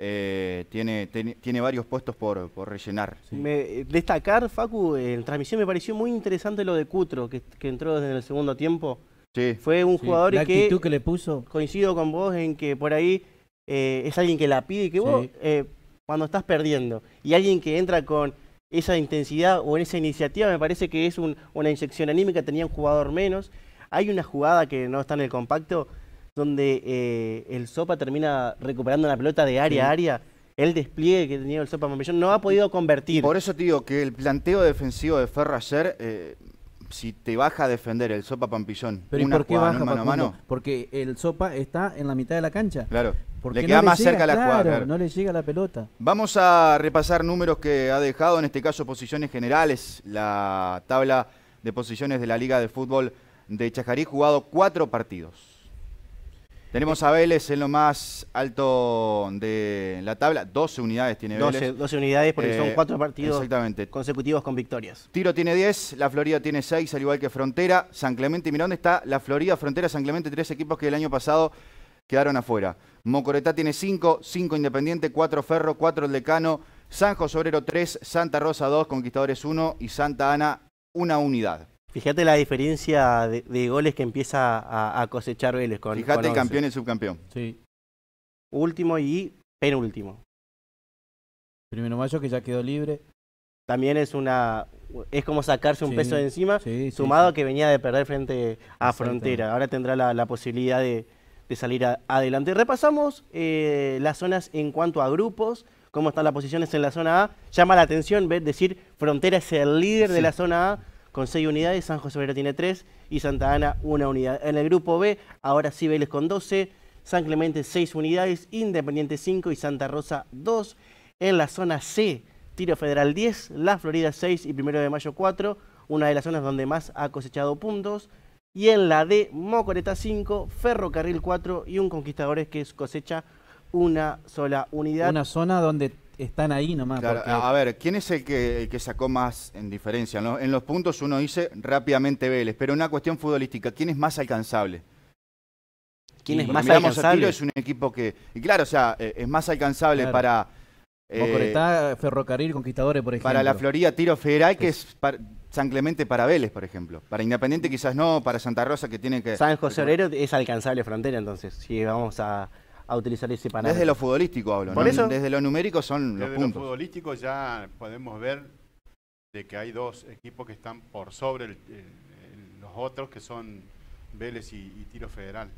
Speaker 1: eh, tiene, tiene varios puestos por, rellenar.
Speaker 3: destacar, Facu, en transmisión me pareció muy interesante lo de Cutro, que, entró desde el segundo tiempo. Fue un jugador la que. que le puso. Coincido con vos en que por ahí es alguien que la pide y que vos, cuando estás perdiendo, y alguien que entra con esa intensidad o en esa iniciativa, me parece que es una inyección anímica, tenía un jugador menos. Hay una jugada que no está en el compacto donde eh, el Sopa termina recuperando la pelota de área a área. El despliegue que tenía el Sopa pampillón no ha podido convertir. Por eso
Speaker 1: te digo que el planteo defensivo de Ferra ayer eh, si te baja a defender el Sopa Pampillón. por qué jugada, baja, mano, mano? Porque el Sopa está en la mitad de la cancha. Claro. Porque le queda más le llega, cerca la cuadra.
Speaker 4: No le llega la pelota.
Speaker 1: Vamos a repasar números que ha dejado, en este caso posiciones generales, la tabla de posiciones de la Liga de Fútbol de Chajarí, jugado cuatro partidos. Tenemos a Vélez en lo más alto de la tabla. 12 unidades tiene Vélez. 12 unidades porque son eh, cuatro partidos consecutivos con victorias. Tiro tiene 10, la Florida tiene 6, al igual que Frontera. San Clemente y dónde está la Florida, Frontera, San Clemente, tres equipos que el año pasado quedaron afuera. Mocoretá tiene 5, 5 Independiente, 4 Ferro, 4 El Decano, San José Obrero 3, Santa Rosa 2, Conquistadores 1 y Santa Ana una unidad. Fíjate la
Speaker 3: diferencia de, goles que empieza a, cosechar Vélez con Fíjate campeón y
Speaker 1: subcampeón. Sí.
Speaker 4: Último y penúltimo. Primero Mayo que ya quedó
Speaker 3: libre. También es una es como sacarse un peso de encima, sumado a que venía de perder frente a Frontera. Ahora tendrá la, posibilidad de, salir adelante. Repasamos eh, las zonas en cuanto a grupos cómo están las posiciones en la zona A. Llama la atención decir Frontera es el líder de la zona A con 6 unidades, San José Obrero tiene 3 y Santa Ana una unidad. En el grupo B, ahora sí Vélez con 12, San Clemente 6 unidades, Independiente 5 y Santa Rosa 2. En la zona C, Tiro Federal 10, La Florida 6 y Primero de Mayo 4, una de las zonas donde más ha cosechado puntos. Y en la D, Mocoreta 5, Ferrocarril 4 y un Conquistadores que
Speaker 4: cosecha una sola unidad. Una zona donde están ahí nomás. A
Speaker 1: ver, ¿quién es el que, que sacó más en diferencia? En los puntos uno dice rápidamente Vélez, pero una cuestión futbolística, ¿quién es más alcanzable? ¿Quién es más alcanzable? Tiro, es un equipo que, y claro, o sea, eh, es más alcanzable para para... Eh, Ferrocarril, Conquistadores, por ejemplo. Para la Florida, Tiro Federal, que es San Clemente para Vélez, por ejemplo. Para Independiente quizás no, para Santa Rosa que tiene que... San José Obrero es alcanzable frontera, entonces, si vamos a, a utilizar ese panel Desde lo futbolístico hablo, Desde lo numérico son los puntos. Desde lo
Speaker 2: futbolístico ya podemos ver de que hay dos equipos que están por sobre eh, los otros, que son Vélez y, Tiro Federal.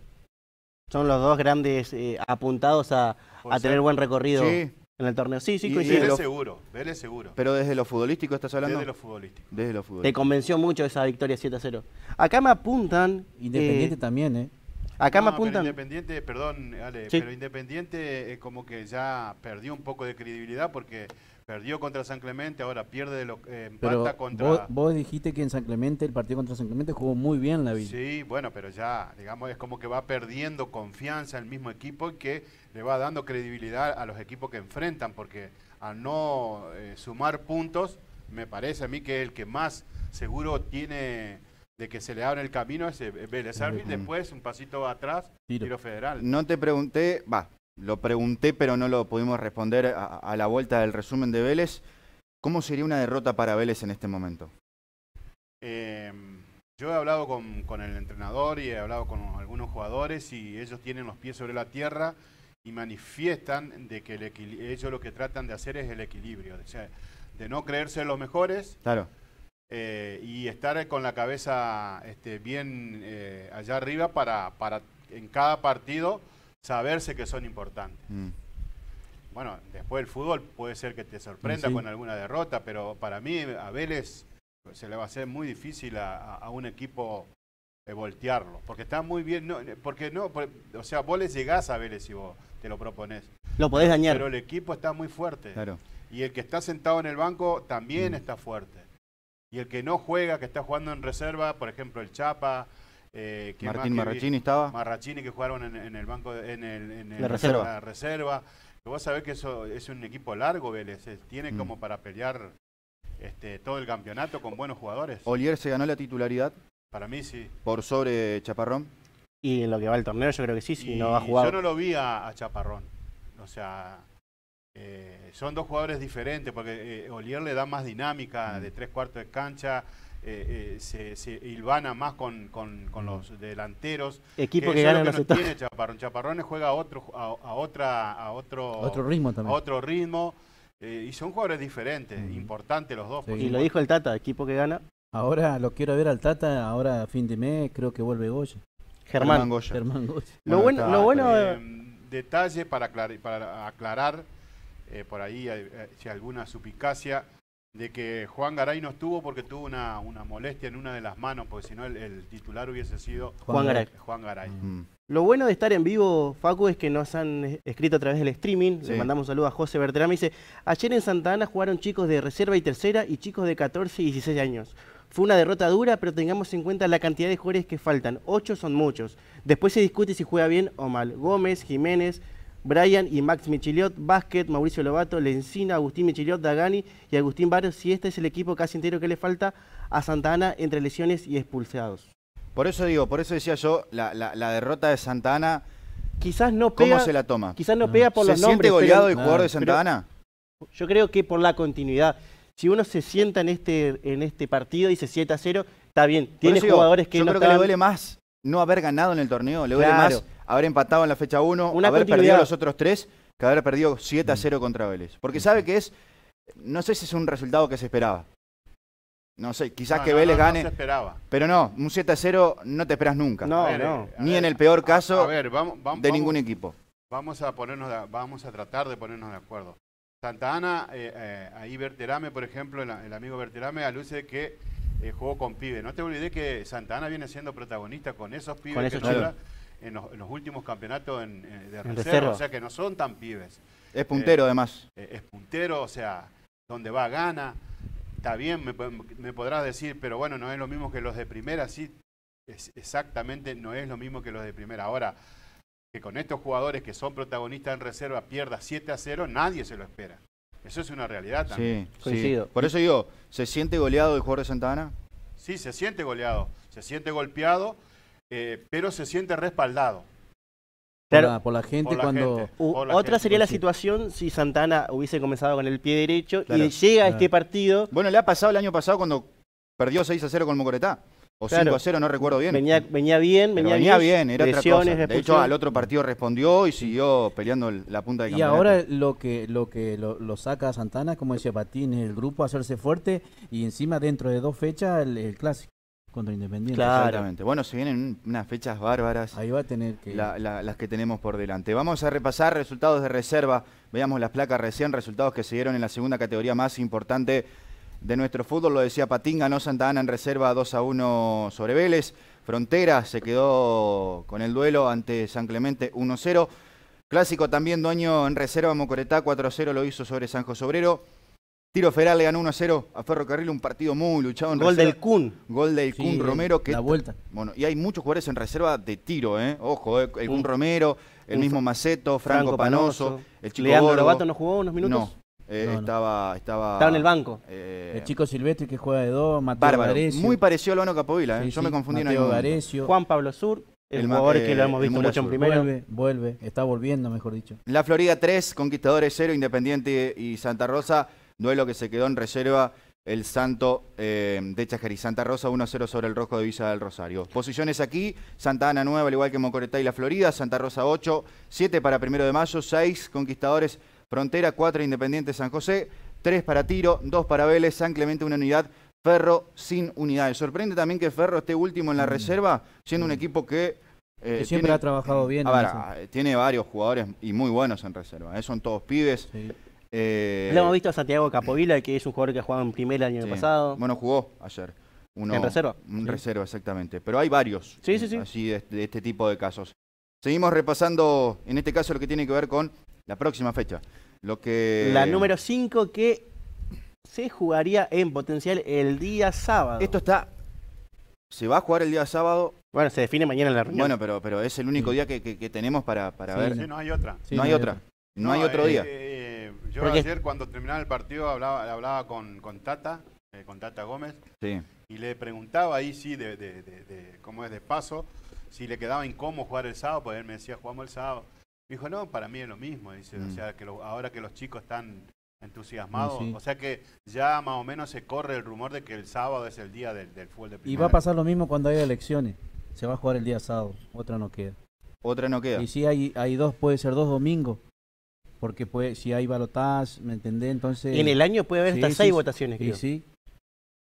Speaker 3: Son los dos grandes eh, apuntados a, tener buen recorrido. en el torneo. Sí, sí, y, Vélez
Speaker 2: seguro, Vélez seguro.
Speaker 3: Pero desde lo futbolístico estás hablando. Desde lo futbolístico. Desde lo futbolístico. Te convenció mucho esa victoria 7 a 0. Acá me apuntan. Independiente eh, también, ¿eh?
Speaker 2: Acá no, Independiente, perdón, Ale, pero Independiente es como que ya perdió un poco de credibilidad porque perdió contra San Clemente, ahora pierde, de lo, eh, empata pero contra.
Speaker 4: Vos, dijiste que en San Clemente, el partido contra San Clemente jugó muy bien la vida.
Speaker 2: Sí, bueno, pero ya, digamos, es como que va perdiendo confianza el mismo equipo y que le va dando credibilidad a los equipos que enfrentan, porque al no eh, sumar puntos, me parece a mí que el que más seguro tiene de que se le abre el camino a ese Vélez Arfil, después un pasito atrás, tiro, federal.
Speaker 1: No te pregunté, va, lo pregunté, pero no lo pudimos responder a, la vuelta del resumen de Vélez. ¿Cómo sería una derrota para Vélez en este momento?
Speaker 2: Em, yo he hablado con, el entrenador y he hablado con algunos jugadores y ellos tienen los pies sobre la tierra y manifiestan de que ellos lo que tratan de hacer es el equilibrio, de, de no creerse los mejores, claro. Eh, y estar eh, con la cabeza este, bien eh, allá arriba para, para en cada partido saberse que son importantes. Mm. Bueno, después el fútbol puede ser que te sorprenda con alguna derrota, pero para mí a Vélez se le va a hacer muy difícil a, un equipo voltearlo, porque está muy bien, porque no, o sea, vos les llegás a Vélez si vos te lo propones.
Speaker 1: Lo podés dañar. Pero el
Speaker 2: equipo está muy fuerte. Claro. Y el que está sentado en el banco también mm. está fuerte y el que no juega, que está jugando en reserva, por ejemplo el Chapa, eh, que Martín Marrachini estaba. Marrachini que jugaron en, el banco, de, en, el, reserva. Que vos sabés que eso es un equipo largo, Vélez. tiene mm. como para pelear este, todo el campeonato con buenos jugadores.
Speaker 1: ¿Olier se ganó la titularidad? Para mí sí. ¿Por sobre Chaparrón? Y en lo que va el torneo yo creo que sí, sí no va a jugar. Yo no
Speaker 2: lo vi a, a Chaparrón. O sea, eh, son dos jugadores diferentes porque eh, Olier le da más dinámica mm. de tres cuartos de cancha, eh, se, se, más con, con, mm. los delanteros. Equipo que, gana Chaparrón. Chaparrones juega a otro, a, otra, a otro, otro ritmo también. otro ritmo. y son jugadores diferentes, mm. importantes los dos. Y lo dijo
Speaker 4: el Tata, equipo que gana. Ahora lo quiero ver al Tata, ahora a fin de mes creo que vuelve Goya. Germán, Goya.
Speaker 2: detalle para aclarar eh, por ahí eh, eh, si alguna supicacia de que Juan Garay no estuvo porque tuvo una, una molestia en una de las manos, porque si no el, titular hubiese sido Juan Garay.
Speaker 3: Lo bueno de estar en vivo, Facu, es que nos han escrito a través del streaming. Le mandamos un saludo a José Bertrán. Me dice, ayer en Santa Ana jugaron chicos de reserva y tercera y chicos de 14 y 16 años. Fue una derrota dura, pero tengamos en cuenta la cantidad de jugadores que faltan. Ocho son muchos. Después se discute si juega bien o mal. Gómez, Jiménez, Brian y Max Michiliot, básquet Mauricio Lobato, Lencina, Agustín Michiliot, Dagani y Agustín Barros. Y este es el equipo casi entero que le falta a Santa Ana entre lesiones y expulsados.
Speaker 1: Por eso digo, por eso decía yo, la, derrota de Santa Ana. Quizás no pega. ¿Cómo se la toma? Quizás no, pega por los nombres. ¿Se siente goleado el jugador de Santa Ana? Yo creo que por la continuidad.
Speaker 3: Si uno se sienta en este, en este partido y se 7 a cero, está bien. Tiene jugadores que yo creo que le duele
Speaker 1: más no haber ganado en el torneo. Le duele más haber empatado en la fecha 1, haber perdido los otros 3, que haber perdido 7 a 0 contra Vélez. Porque sabe que es, no sé si es un resultado que se esperaba. No sé, quizás que Vélez gane. esperaba. Pero no, un 7 a 0 no te esperas nunca. No, no. Eh, Ni en el peor caso
Speaker 2: de ningún equipo. Vamos a, ponernos vamos a tratar de ponernos de acuerdo. Santa Ana, eh, eh, ahí Berterame, por ejemplo, el, amigo Berterame, aluce que jugó con pibe. No te olvides que Santa Ana viene siendo protagonista con esos pibes en los, últimos campeonatos eh, de reserva, o sea que no son tan pibes. Es puntero eh, además. Eh, es puntero, o sea, donde va gana. Está bien, me, podrás decir, pero bueno, no es lo mismo que los de primera, sí, exactamente no es lo mismo que los de primera. Ahora, que con estos jugadores que son protagonistas en reserva pierda 7 a 0, nadie se lo espera. Eso es una realidad también. Sí, coincido. Por eso
Speaker 1: digo, ¿se siente goleado el jugador de Santa Ana?
Speaker 2: Sí, se siente goleado, se siente golpeado eh, pero se siente respaldado.
Speaker 1: Por, la, gente
Speaker 4: cuando...
Speaker 3: otra sería la situación si Santana hubiese comenzado con el pie derecho y llega a este
Speaker 1: partido... Bueno, le ha pasado el año pasado cuando perdió 6 a 0 con Mocoretá. O 5 a 0, no recuerdo bien. Venía, venía bien, venía, bien. era De hecho, al otro partido respondió y siguió peleando la punta de campeonato. Y ahora
Speaker 4: lo que lo que lo, saca Santana, como decía Patín, el grupo hacerse fuerte y encima dentro de dos fechas el clásico contra Independiente. Exactamente.
Speaker 1: Bueno, se vienen unas fechas bárbaras. Ahí va a tener las que tenemos por delante. Vamos a repasar resultados de reserva. Veamos las placas recién, resultados que se dieron en la segunda categoría más importante de nuestro fútbol. Lo decía Patinga, no Santa Ana en reserva 2 a 1 sobre Vélez. Frontera se quedó con el duelo ante San Clemente 1 0. Clásico también, Dueño en reserva, Mocoretá 4 a 0 lo hizo sobre San José Obrero. Tiro Federal le ganó 1-0 a Ferrocarril, un partido muy luchado en Gol del Kun. Gol del Kun Romero. Que la vuelta. Bueno, y hay muchos jugadores en reserva de tiro, ¿eh? Ojo, ¿eh? el Kun Romero, el mismo Maceto, Franco, Panoso, el chico Leandro no jugó unos minutos. No. Eh, estaba, estaba. en el banco. Eh,
Speaker 4: el chico Silvestre que juega de dos, Mateo Garecio. Muy parecido a
Speaker 1: Lono Capovila, yo me confundí Mateo
Speaker 4: Garecio. Juan Pablo Sur, el, jugador que lo hemos visto mucho en primero. Vuelve, vuelve, está volviendo, mejor
Speaker 1: dicho. La Florida 3, Conquistadores 0, Independiente y Santa Rosa Duelo que se quedó en reserva el Santo eh, de Chajarí. Santa Rosa 1-0 sobre el Rojo de Villa del Rosario. Posiciones aquí, Santa Ana 9, al igual que Mocoretá y La Florida, Santa Rosa 8, 7 para Primero de Mayo, 6 Conquistadores Frontera, 4 Independiente San José, 3 para Tiro, 2 para Vélez, San Clemente una unidad, Ferro sin unidades. Sorprende también que Ferro esté último en la mm. reserva, siendo un equipo que... Eh, siempre ha trabajado bien. Eh, tiene varios jugadores y muy buenos en reserva, son todos pibes. Eh, lo hemos visto a Santiago Capovila, que es un
Speaker 3: jugador que ha jugado en primer el año pasado.
Speaker 1: Bueno, jugó ayer. en reserva. En reserva, exactamente. Pero hay varios. Sí, sí, sí. Así de, este tipo de casos. Seguimos repasando, en este caso, lo que tiene que ver con la próxima fecha. Lo que... La número
Speaker 3: 5 que se
Speaker 1: jugaría en potencial el día sábado. Esto está... Se va a jugar el día sábado. Bueno, se define mañana en la reunión. Bueno, pero, es el único día que, tenemos para, para ver. no hay otra. no, hay otra. No, hay otro día. Eh,
Speaker 2: yo ayer cuando terminaba el partido hablaba, hablaba con, con Tata, eh, con Tata Gómez, y le preguntaba ahí sí, de, cómo es de paso, si le quedaba incómodo jugar el sábado, porque él me decía, jugamos el sábado. dijo, no, para mí es lo mismo, dice, o mm. sea, que ahora que los chicos están entusiasmados, o sea que ya más o menos se corre el rumor de que el sábado es el día del, fútbol de primera. Y va a pasar
Speaker 4: lo mismo cuando haya elecciones, se va a jugar el día sábado, otra no queda. Otra no queda. Y si hay, hay dos, puede ser dos domingos, porque si hay balotadas, ¿me entendés? Entonces... En el año puede haber hasta seis votaciones, creo. Sí,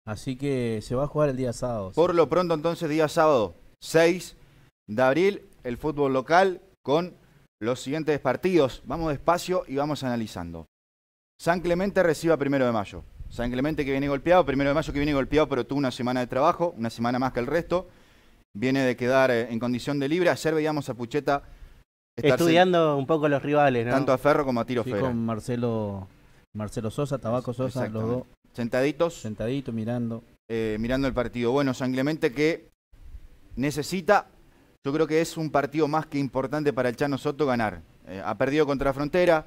Speaker 1: Así que
Speaker 4: se va a jugar el día sábado. Por
Speaker 1: lo pronto, entonces, día sábado 6 de abril, el fútbol local con los siguientes partidos. Vamos despacio y vamos analizando. San Clemente reciba primero de mayo. San Clemente que viene golpeado, primero de mayo que viene golpeado, pero tuvo una semana de trabajo, una semana más que el resto. Viene de quedar eh, en condición de libre. Ayer veíamos a Pucheta
Speaker 3: estudiando
Speaker 1: un poco
Speaker 4: los rivales, ¿no? Tanto a Ferro como a Tiro Ferro. con Marcelo, Marcelo Sosa, Tabaco Sosa, los dos.
Speaker 1: Sentaditos. Sentaditos, mirando. Eh, mirando el partido. Bueno, San Clemente que necesita, yo creo que es un partido más que importante para el Chano Soto ganar. Eh, ha perdido contra Frontera,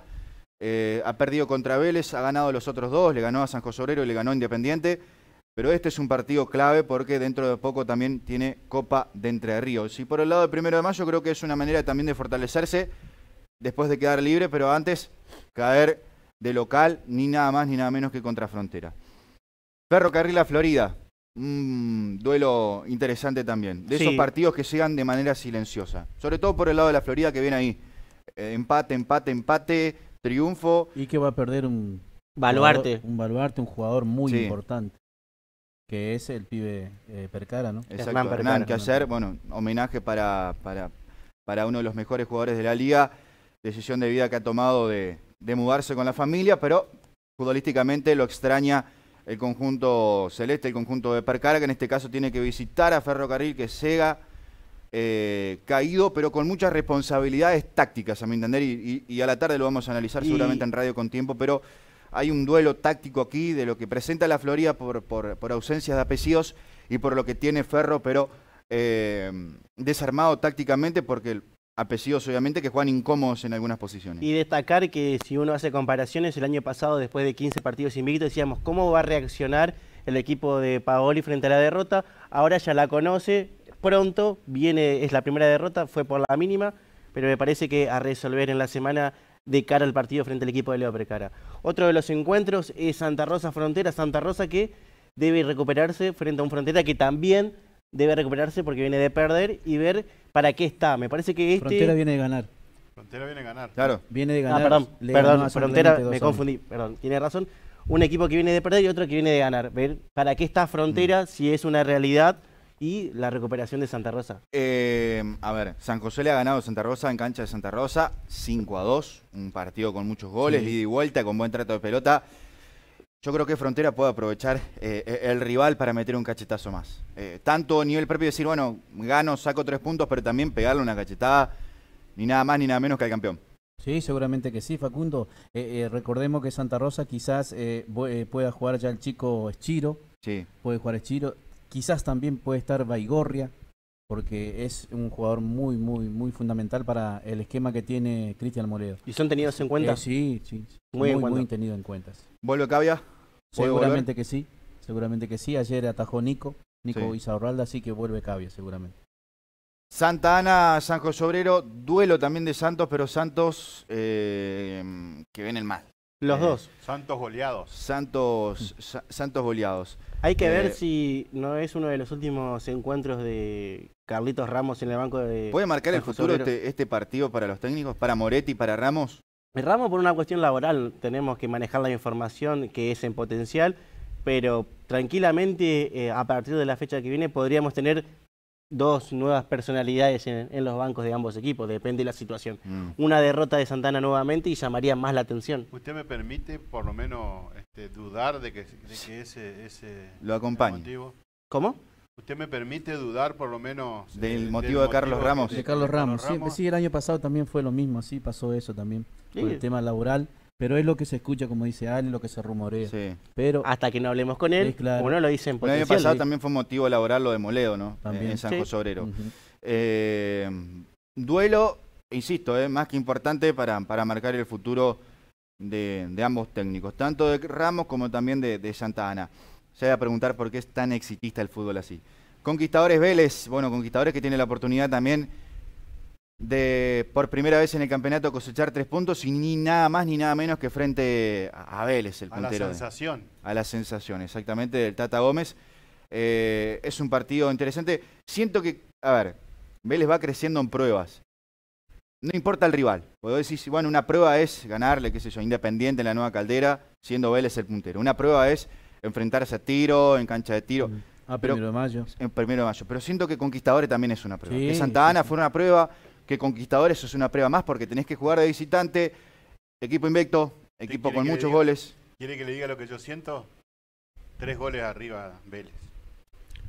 Speaker 1: eh, ha perdido contra Vélez, ha ganado los otros dos, le ganó a San José Obrero y le ganó a Independiente pero este es un partido clave porque dentro de poco también tiene Copa de Entre Ríos. Y por el lado del primero de mayo creo que es una manera también de fortalecerse después de quedar libre, pero antes caer de local, ni nada más ni nada menos que contra Frontera. Ferrocarril a Florida, un mm, duelo interesante también. De esos partidos que llegan de manera silenciosa. Sobre todo por el lado de la Florida que viene ahí. Eh, empate, empate, empate, triunfo. Y que va a perder un... Baluarte. un baluarte, un jugador
Speaker 4: muy importante que es el pibe eh, Percara, ¿no?
Speaker 1: Exacto, Hernán, que hacer, bueno, homenaje para, para, uno de los mejores jugadores de la liga, decisión de vida que ha tomado de, de mudarse con la familia, pero futbolísticamente lo extraña el conjunto celeste, el conjunto de Percara, que en este caso tiene que visitar a Ferrocarril, que Sega eh, caído, pero con muchas responsabilidades tácticas, a mi entender, y, a la tarde lo vamos a analizar seguramente en radio con tiempo, pero hay un duelo táctico aquí de lo que presenta la Florida por, por, ausencias de Apecíos y por lo que tiene Ferro, pero eh, desarmado tácticamente porque apellidos obviamente que juegan incómodos en algunas posiciones.
Speaker 3: Y destacar que si uno hace comparaciones, el año pasado después de 15 partidos invictos decíamos, ¿cómo va a reaccionar el equipo de Paoli frente a la derrota? Ahora ya la conoce, pronto viene, es la primera derrota, fue por la mínima, pero me parece que a resolver en la semana de cara al partido frente al equipo de Leo Precara. Otro de los encuentros es Santa Rosa Frontera, Santa Rosa que debe recuperarse frente a un Frontera que también debe recuperarse porque viene de perder y ver para qué está. Me parece que este... Frontera viene
Speaker 4: de ganar. Frontera viene de ganar.
Speaker 3: Claro. Viene de ah, ganar. perdón, perdón Frontera, me confundí. Perdón, tiene razón. Un equipo que viene de perder y otro que viene de ganar. Ver para qué está Frontera, mm. si es una realidad y la recuperación de
Speaker 2: Santa
Speaker 1: Rosa. Em, a ver, San José le ha ganado Santa Rosa en cancha de Santa Rosa 5 a 2, un partido con muchos goles, y ida y vuelta, con buen trato de pelota. Yo creo que Frontera puede aprovechar eh, eh, el rival para meter un cachetazo más. Eh, tanto a nivel propio decir, bueno, gano, saco tres puntos, pero también pegarle una cachetada, ni nada más ni nada menos que al campeón.
Speaker 4: Sí, seguramente que sí, Facundo. recordemos que Santa Rosa quizás pueda jugar ya el chico Eschiro Sí. Puede jugar Eschiro Quizás también puede estar Baigorria, porque es un jugador muy, muy, muy fundamental para el esquema que tiene Cristian Moledo. ¿Y son tenidos en cuenta? Eh, sí, sí, Muy, muy, tenido en cuenta.
Speaker 1: ¿Vuelve Cavia? Seguramente
Speaker 4: que sí, seguramente que sí. Ayer atajó Nico, Nico sí. Isaurralda, así que vuelve Cavia seguramente.
Speaker 1: Santa Ana, San José Obrero, duelo también de Santos, pero Santos eh, que ven el mal. Los eh, dos.
Speaker 2: Santos goleados.
Speaker 1: Santos, Santos goleados. Hay que ver eh, si no
Speaker 3: es uno de los últimos
Speaker 1: encuentros de
Speaker 3: Carlitos Ramos en el banco de. ¿Puede marcar el futuro este,
Speaker 1: este, partido para los técnicos, para Moretti para
Speaker 3: Ramos? Eh, Ramos, por una cuestión laboral, tenemos que manejar la información que es en potencial, pero tranquilamente a partir de la fecha que viene podríamos tener dos nuevas personalidades en, los bancos de ambos equipos, depende de la situación. Mm. Una derrota de Santana nuevamente y llamaría más la atención.
Speaker 2: ¿Usted me permite por lo menos este, dudar de que, ese, lo acompañe? ¿Cómo? ¿Usted me permite dudar por lo menos del, eh, motivo de Carlos
Speaker 1: Ramos? De, Carlos Ramos,
Speaker 4: Sí, el año pasado también fue lo mismo, así pasó eso también, el tema laboral. Pero es lo que se escucha, como dice Ale, lo que se rumorea. Sí.
Speaker 1: Pero Hasta que no hablemos con él, claro. uno lo dice en potencial. El año pasado también fue motivo laboral lo de Moleo, ¿no? También. En San José Obrero. Eh, duelo, insisto, eh, más que importante para, marcar el futuro de, ambos técnicos, tanto de Ramos como también de, de Santa Ana. Se va a preguntar por qué es tan exitista el fútbol así. Conquistadores Vélez, bueno, Conquistadores que tiene la oportunidad también de por primera vez en el campeonato cosechar tres puntos y ni nada más ni nada menos que frente a Vélez, el puntero. A la sensación. a la sensación, exactamente, del Tata Gómez. Eh, es un partido interesante. Siento que, a ver, Vélez va creciendo en pruebas. No importa el rival. Puedo decir, bueno, una prueba es ganarle, qué sé yo, Independiente en la nueva caldera, siendo Vélez el puntero. Una prueba es enfrentarse a tiro, en cancha de tiro. Mm. Ah, primero de mayo. En primero de mayo. Pero siento que Conquistadores también es una prueba. que Santa Ana fue una prueba que Conquistadores es una prueba más porque tenés que jugar de visitante, equipo invicto, equipo con muchos goles.
Speaker 2: ¿Quiere que le diga lo que yo siento? Tres goles arriba, Vélez.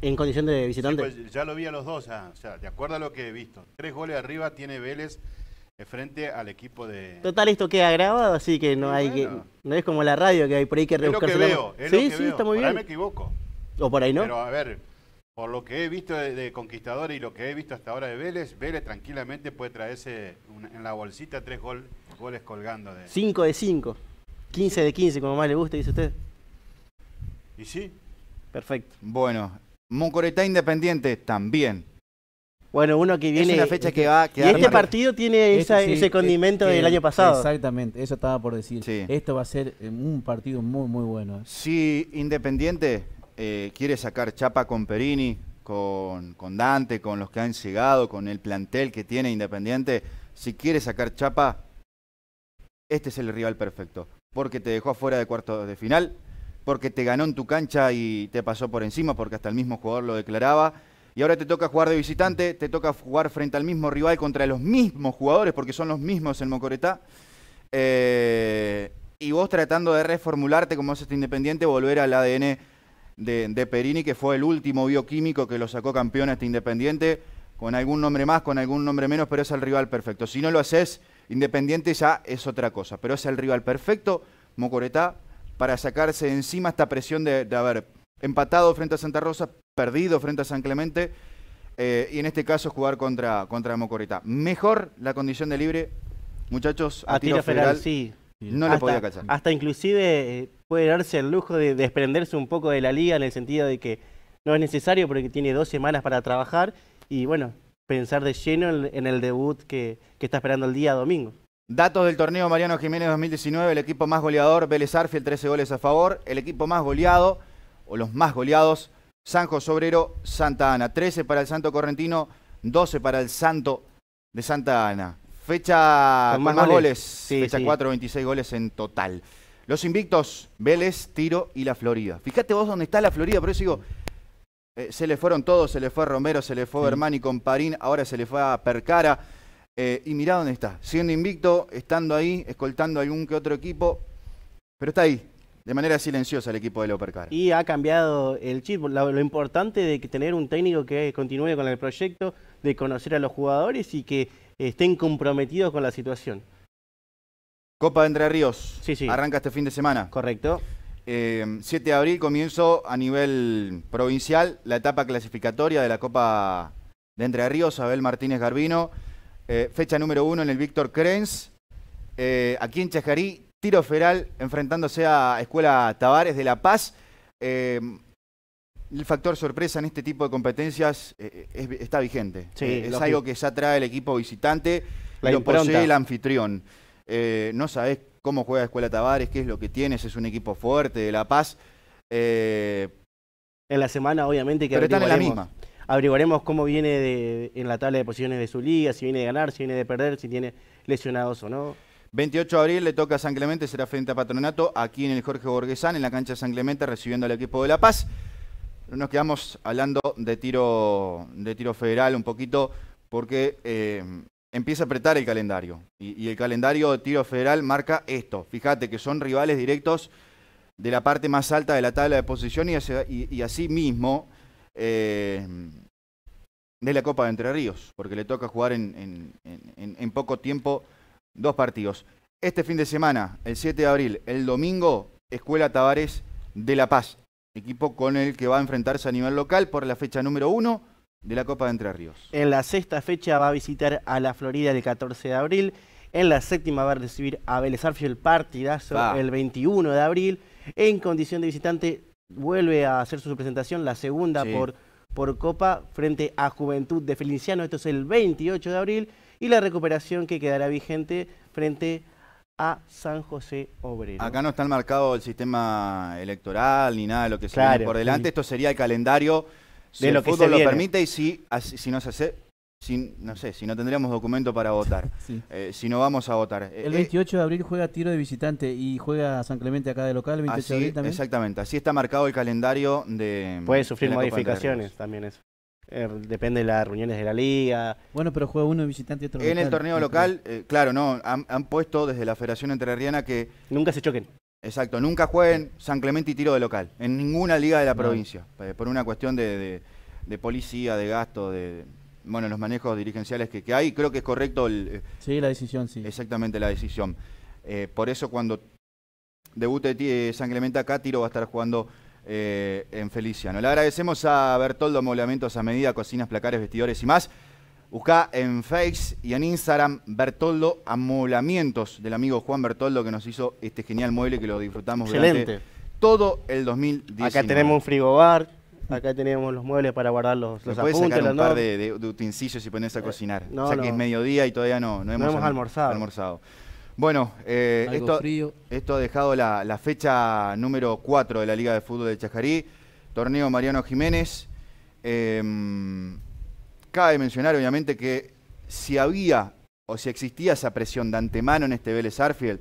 Speaker 3: ¿En condición de visitante? Pues,
Speaker 2: ya lo vi a los dos, ya, sea, de acuerdo a lo que he visto. Tres goles arriba tiene Vélez frente al equipo de.
Speaker 3: Total, esto queda grabado, así que no hay que. No es como la radio que hay por ahí que rebuscarse. Es lo sí, sí, está muy bien. Ahí me
Speaker 2: equivoco. O por ahí no. Pero a ver, por lo que he visto de, Conquistador y lo que he visto hasta ahora de Vélez, Vélez tranquilamente puede traerse en la bolsita tres goles colgando. De...
Speaker 3: 5 de cinco. 15 de 15, como más le guste, dice usted.
Speaker 2: ¿Y sí?
Speaker 1: Perfecto. Bueno, Moncoretá Independiente también. Bueno, uno que viene. Es una fecha que va a quedar Y este partido tiene este ese condimento del año pasado.
Speaker 4: Exactamente, eso estaba por decir. Esto va a ser eh, un partido muy, muy bueno. ¿eh?
Speaker 1: Sí, Independiente eh, quiere sacar chapa con Perini, con, Dante, con los que han llegado, con el plantel que tiene Independiente. Si quiere sacar chapa, este es el rival perfecto. Porque te dejó afuera de cuartos de final, porque te ganó en tu cancha y te pasó por encima, porque hasta el mismo jugador lo declaraba. Y ahora te toca jugar de visitante, te toca jugar frente al mismo rival contra los mismos jugadores, porque son los mismos en Mocoretá. Eh, y vos tratando de reformularte como es este Independiente, volver al ADN de, Perini, que fue el último bioquímico que lo sacó campeón a este Independiente, con algún nombre más, con algún nombre menos, pero es el rival perfecto. Si no lo haces, Independiente ya es otra cosa, pero es el rival perfecto, Mocoretá, para sacarse encima esta presión de, haber empatado frente a Santa Rosa, perdido frente a San Clemente, eh, y en este caso jugar contra, contra Mocoretá. Mejor la condición de libre, muchachos, a, a tiro, sí. No le podía cachar.
Speaker 3: Hasta inclusive eh, puede darse el lujo de desprenderse un poco de la liga en el sentido de que no es necesario porque tiene dos semanas para trabajar y bueno, pensar de lleno en, el debut que, está esperando el día domingo. Datos del
Speaker 1: torneo Mariano Jiménez 2019, el equipo más goleador, Vélez Arfiel, 13 goles a favor, el equipo más goleado, o los más goleados, San José Obrero, Santa Ana, 13 para el Santo Correntino, 12 para el Santo de Santa Ana. Fecha más, goles. fecha 4, 26 goles en total. Los invictos, Vélez, Tiro y la Florida. Fíjate vos dónde está la Florida, por eso digo, eh, se le fueron todos, se le fue Romero, se le fue sí. y con Parín, ahora se le fue a Percara. Eh, y mirá dónde está, siendo invicto, estando ahí, escoltando algún que otro equipo, pero está ahí, de manera silenciosa el equipo de Percara.
Speaker 3: Y ha cambiado el chip. Lo, lo, importante de tener un técnico que continúe con el proyecto, de conocer a los jugadores y que estén comprometidos con la situación.
Speaker 1: Copa de Entre Ríos. Sí, sí. Arranca este fin de semana. Correcto. 7 eh, de abril comienzo a nivel provincial la etapa clasificatoria de la Copa de Entre Ríos, Abel Martínez Garbino. Eh, fecha número uno en el Víctor Krenz. Eh, aquí en Chajarí, tiro feral enfrentándose a Escuela Tavares de La Paz el factor sorpresa en este tipo de competencias eh, eh, está vigente. Eh, es algo que... ya trae el equipo visitante, la lo posee el anfitrión. no sabes cómo juega Escuela Tavares, qué es lo que tienes, es un equipo fuerte de La Paz. en la semana, obviamente, que Pero la misma.
Speaker 3: Averiguaremos cómo
Speaker 1: viene en la tabla de posiciones de su liga, si viene de ganar, si viene de perder, si tiene lesionados o no. 28 de abril le toca a San Clemente, será frente a Patronato, aquí en el Jorge Borguesán, en la cancha de San Clemente, recibiendo al equipo de La Paz nos quedamos hablando de tiro, de tiro federal un poquito, porque eh, empieza a apretar el calendario. Y, el calendario de tiro federal marca esto. Fíjate que son rivales directos de la parte más alta de la tabla de posición y, así mismo eh, de la Copa de Entre Ríos, porque le toca jugar en poco tiempo dos partidos. Este fin de semana, el 7 de abril, el domingo, Escuela Tavares de La Paz equipo con el que va a enfrentarse a nivel local por la fecha número uno de la Copa de Entre Ríos.
Speaker 3: En la sexta fecha va a visitar a la Florida el 14 de abril. En la séptima va a recibir a Vélez el partidazo, el 21 de abril. En condición de visitante vuelve a hacer su presentación, la segunda por, por Copa, frente a Juventud de Feliciano. Esto es el 28 de abril. Y la recuperación que quedará vigente frente a a San José Obrero. Acá
Speaker 1: no está marcado el sistema electoral ni nada de lo que se por delante. Esto sería el calendario de lo que se lo permite y si, así, si no se hace, si, no sé, si no tendríamos documento para votar, eh, si no vamos a votar. El 28 eh,
Speaker 4: eh, de abril juega tiro de visitante y juega San Clemente acá de local, el 28 de abril también.
Speaker 1: Exactamente, así está marcado el calendario de... Puede sufrir modificaciones también eso. Eh, depende de las reuniones de la liga.
Speaker 4: Bueno, pero juega uno visitante y otro En el torneo este local,
Speaker 1: eh, claro, no, han, puesto desde la Federación Entrerriana que... Nunca se choquen. Exacto, nunca jueguen San Clemente y tiro de local, en ninguna liga de la provincia, eh, por una cuestión de, policía, de gasto, de... Bueno, los manejos dirigenciales que, hay, creo que es correcto el... Sí, la decisión, sí. Exactamente, la decisión. por eso cuando debute San Clemente acá, Tiro va a estar jugando eh, en Feliciano. Le agradecemos a Bertoldo Amoblamientos a Medida, Cocinas, Placares, Vestidores y más. Buscá en Face y en Instagram Bertoldo Amoblamientos del amigo Juan Bertoldo que nos hizo este genial mueble que lo disfrutamos Excelente. todo el 2019. Acá tenemos un
Speaker 3: frigobar, acá tenemos los muebles para guardar los, los puedes sacar un par
Speaker 1: de, utensilios y ponerse a eh, cocinar. o que es mediodía y todavía no, no hemos, almorzado. Bueno, eh, esto, ha dejado la, fecha número 4 de la Liga de Fútbol de Chajarí, torneo Mariano Jiménez. Em, cabe mencionar, obviamente, que si había o si existía esa presión de antemano en este Vélez Arfield,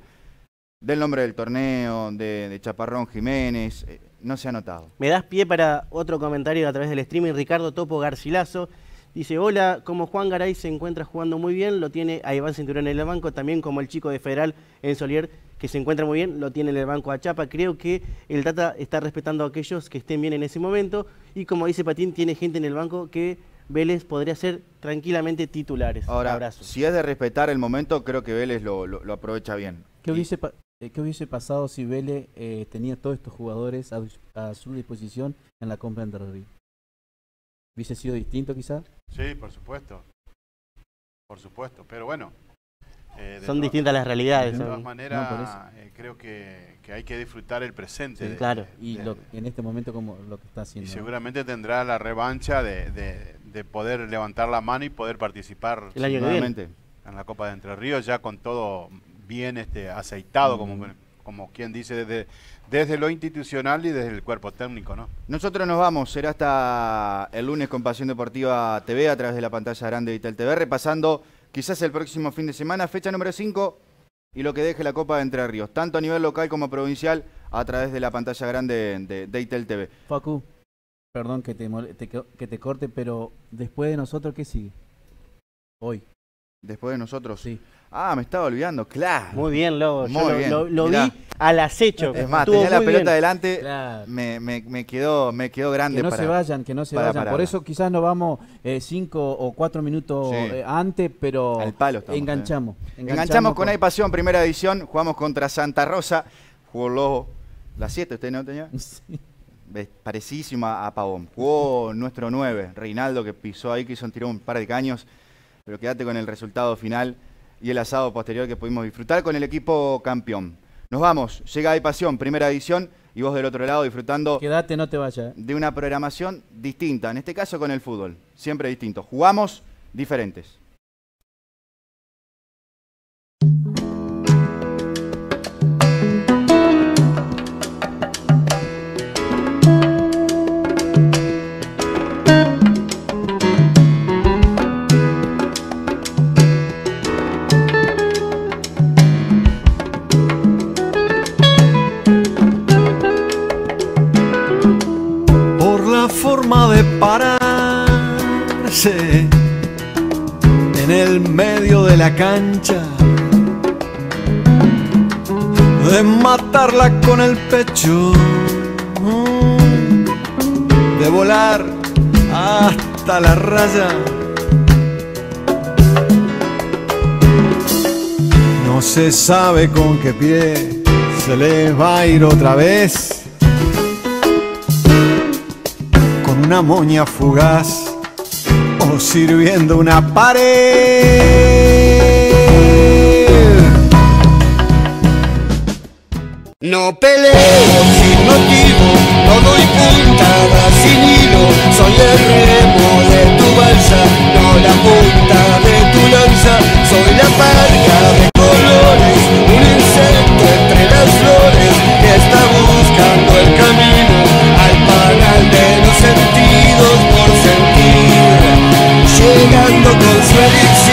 Speaker 1: del nombre del torneo, de, Chaparrón Jiménez, eh, no se ha notado.
Speaker 3: Me das pie para otro comentario a través del streaming, Ricardo Topo Garcilaso Dice, hola, como Juan Garay se encuentra jugando muy bien, lo tiene a Iván Cinturón en el banco, también como el chico de Federal en Solier, que se encuentra muy bien, lo tiene en el banco a Chapa. Creo que el Tata está respetando a aquellos que estén bien en ese momento. Y como dice Patín, tiene gente en el banco que Vélez podría ser
Speaker 4: tranquilamente titulares.
Speaker 3: Ahora,
Speaker 1: si es de respetar el momento, creo que Vélez lo, aprovecha bien.
Speaker 4: ¿Qué hubiese, eh, hubiese, pasado si Vélez eh, tenía todos estos jugadores a, su disposición en la compra de ¿Hubiese sido distinto quizás?
Speaker 2: Sí, por supuesto. Por supuesto, pero bueno. Eh, son distintas las realidades. De todas maneras, eh, creo que, que, hay que disfrutar el presente. claro, y lo, en este momento como lo que está haciendo. Y seguramente tendrá la revancha de, poder levantar la mano y poder participar el en la Copa de Entre Ríos, ya con todo bien este, aceitado, como, como quien dice, desde, desde lo institucional y desde el cuerpo técnico, ¿no?
Speaker 1: Nosotros nos vamos, será hasta el lunes con Pasión Deportiva TV a través de la pantalla grande de Itel TV, repasando quizás el próximo fin de semana, fecha número 5 y lo que deje la Copa de Entre Ríos, tanto a nivel local como provincial, a través de la pantalla grande de, Itel TV.
Speaker 4: Facu, perdón que que te corte, pero después de nosotros, ¿qué sigue?
Speaker 1: Hoy. Después de nosotros. Sí. Ah, me estaba olvidando, claro. Muy bien, Lobo. Yo lo, vi al acecho. Es más, tenía la pelota adelante. delante, me, me, quedó, grande. Que no se vayan, que no se vayan. Por
Speaker 4: eso quizás nos vamos eh, cinco o cuatro minutos eh, antes, pero palo eh. enganchamos, enganchamos, con, Aipasión, Pasión,
Speaker 1: primera edición. Jugamos contra Santa Rosa. Jugó Lobo. La 7 usted no tenía. Sí parecísima a Pavón. Jugó nuestro 9, Reinaldo, que pisó ahí, que un tirar un par de caños, pero quédate con el resultado final y el asado posterior que pudimos disfrutar con el equipo campeón. Nos vamos, llega de pasión, primera edición, y vos del otro lado disfrutando. Quédate, no te vayas. Eh. De una programación distinta, en este caso con el fútbol, siempre distinto. Jugamos diferentes.
Speaker 3: pararse
Speaker 1: en el medio de la cancha, de matarla con el pecho, de volar hasta la raya.
Speaker 2: No se sabe con qué pie se le va a ir otra vez. una moña fugaz o sirviendo una pared. No peleo sin motivo, no doy
Speaker 3: puntada sin hilo, soy el remo de tu balsa, no la punta de tu lanza, soy la parca de colores, un insecto entre las flores que está buscando el camino.
Speaker 1: ready to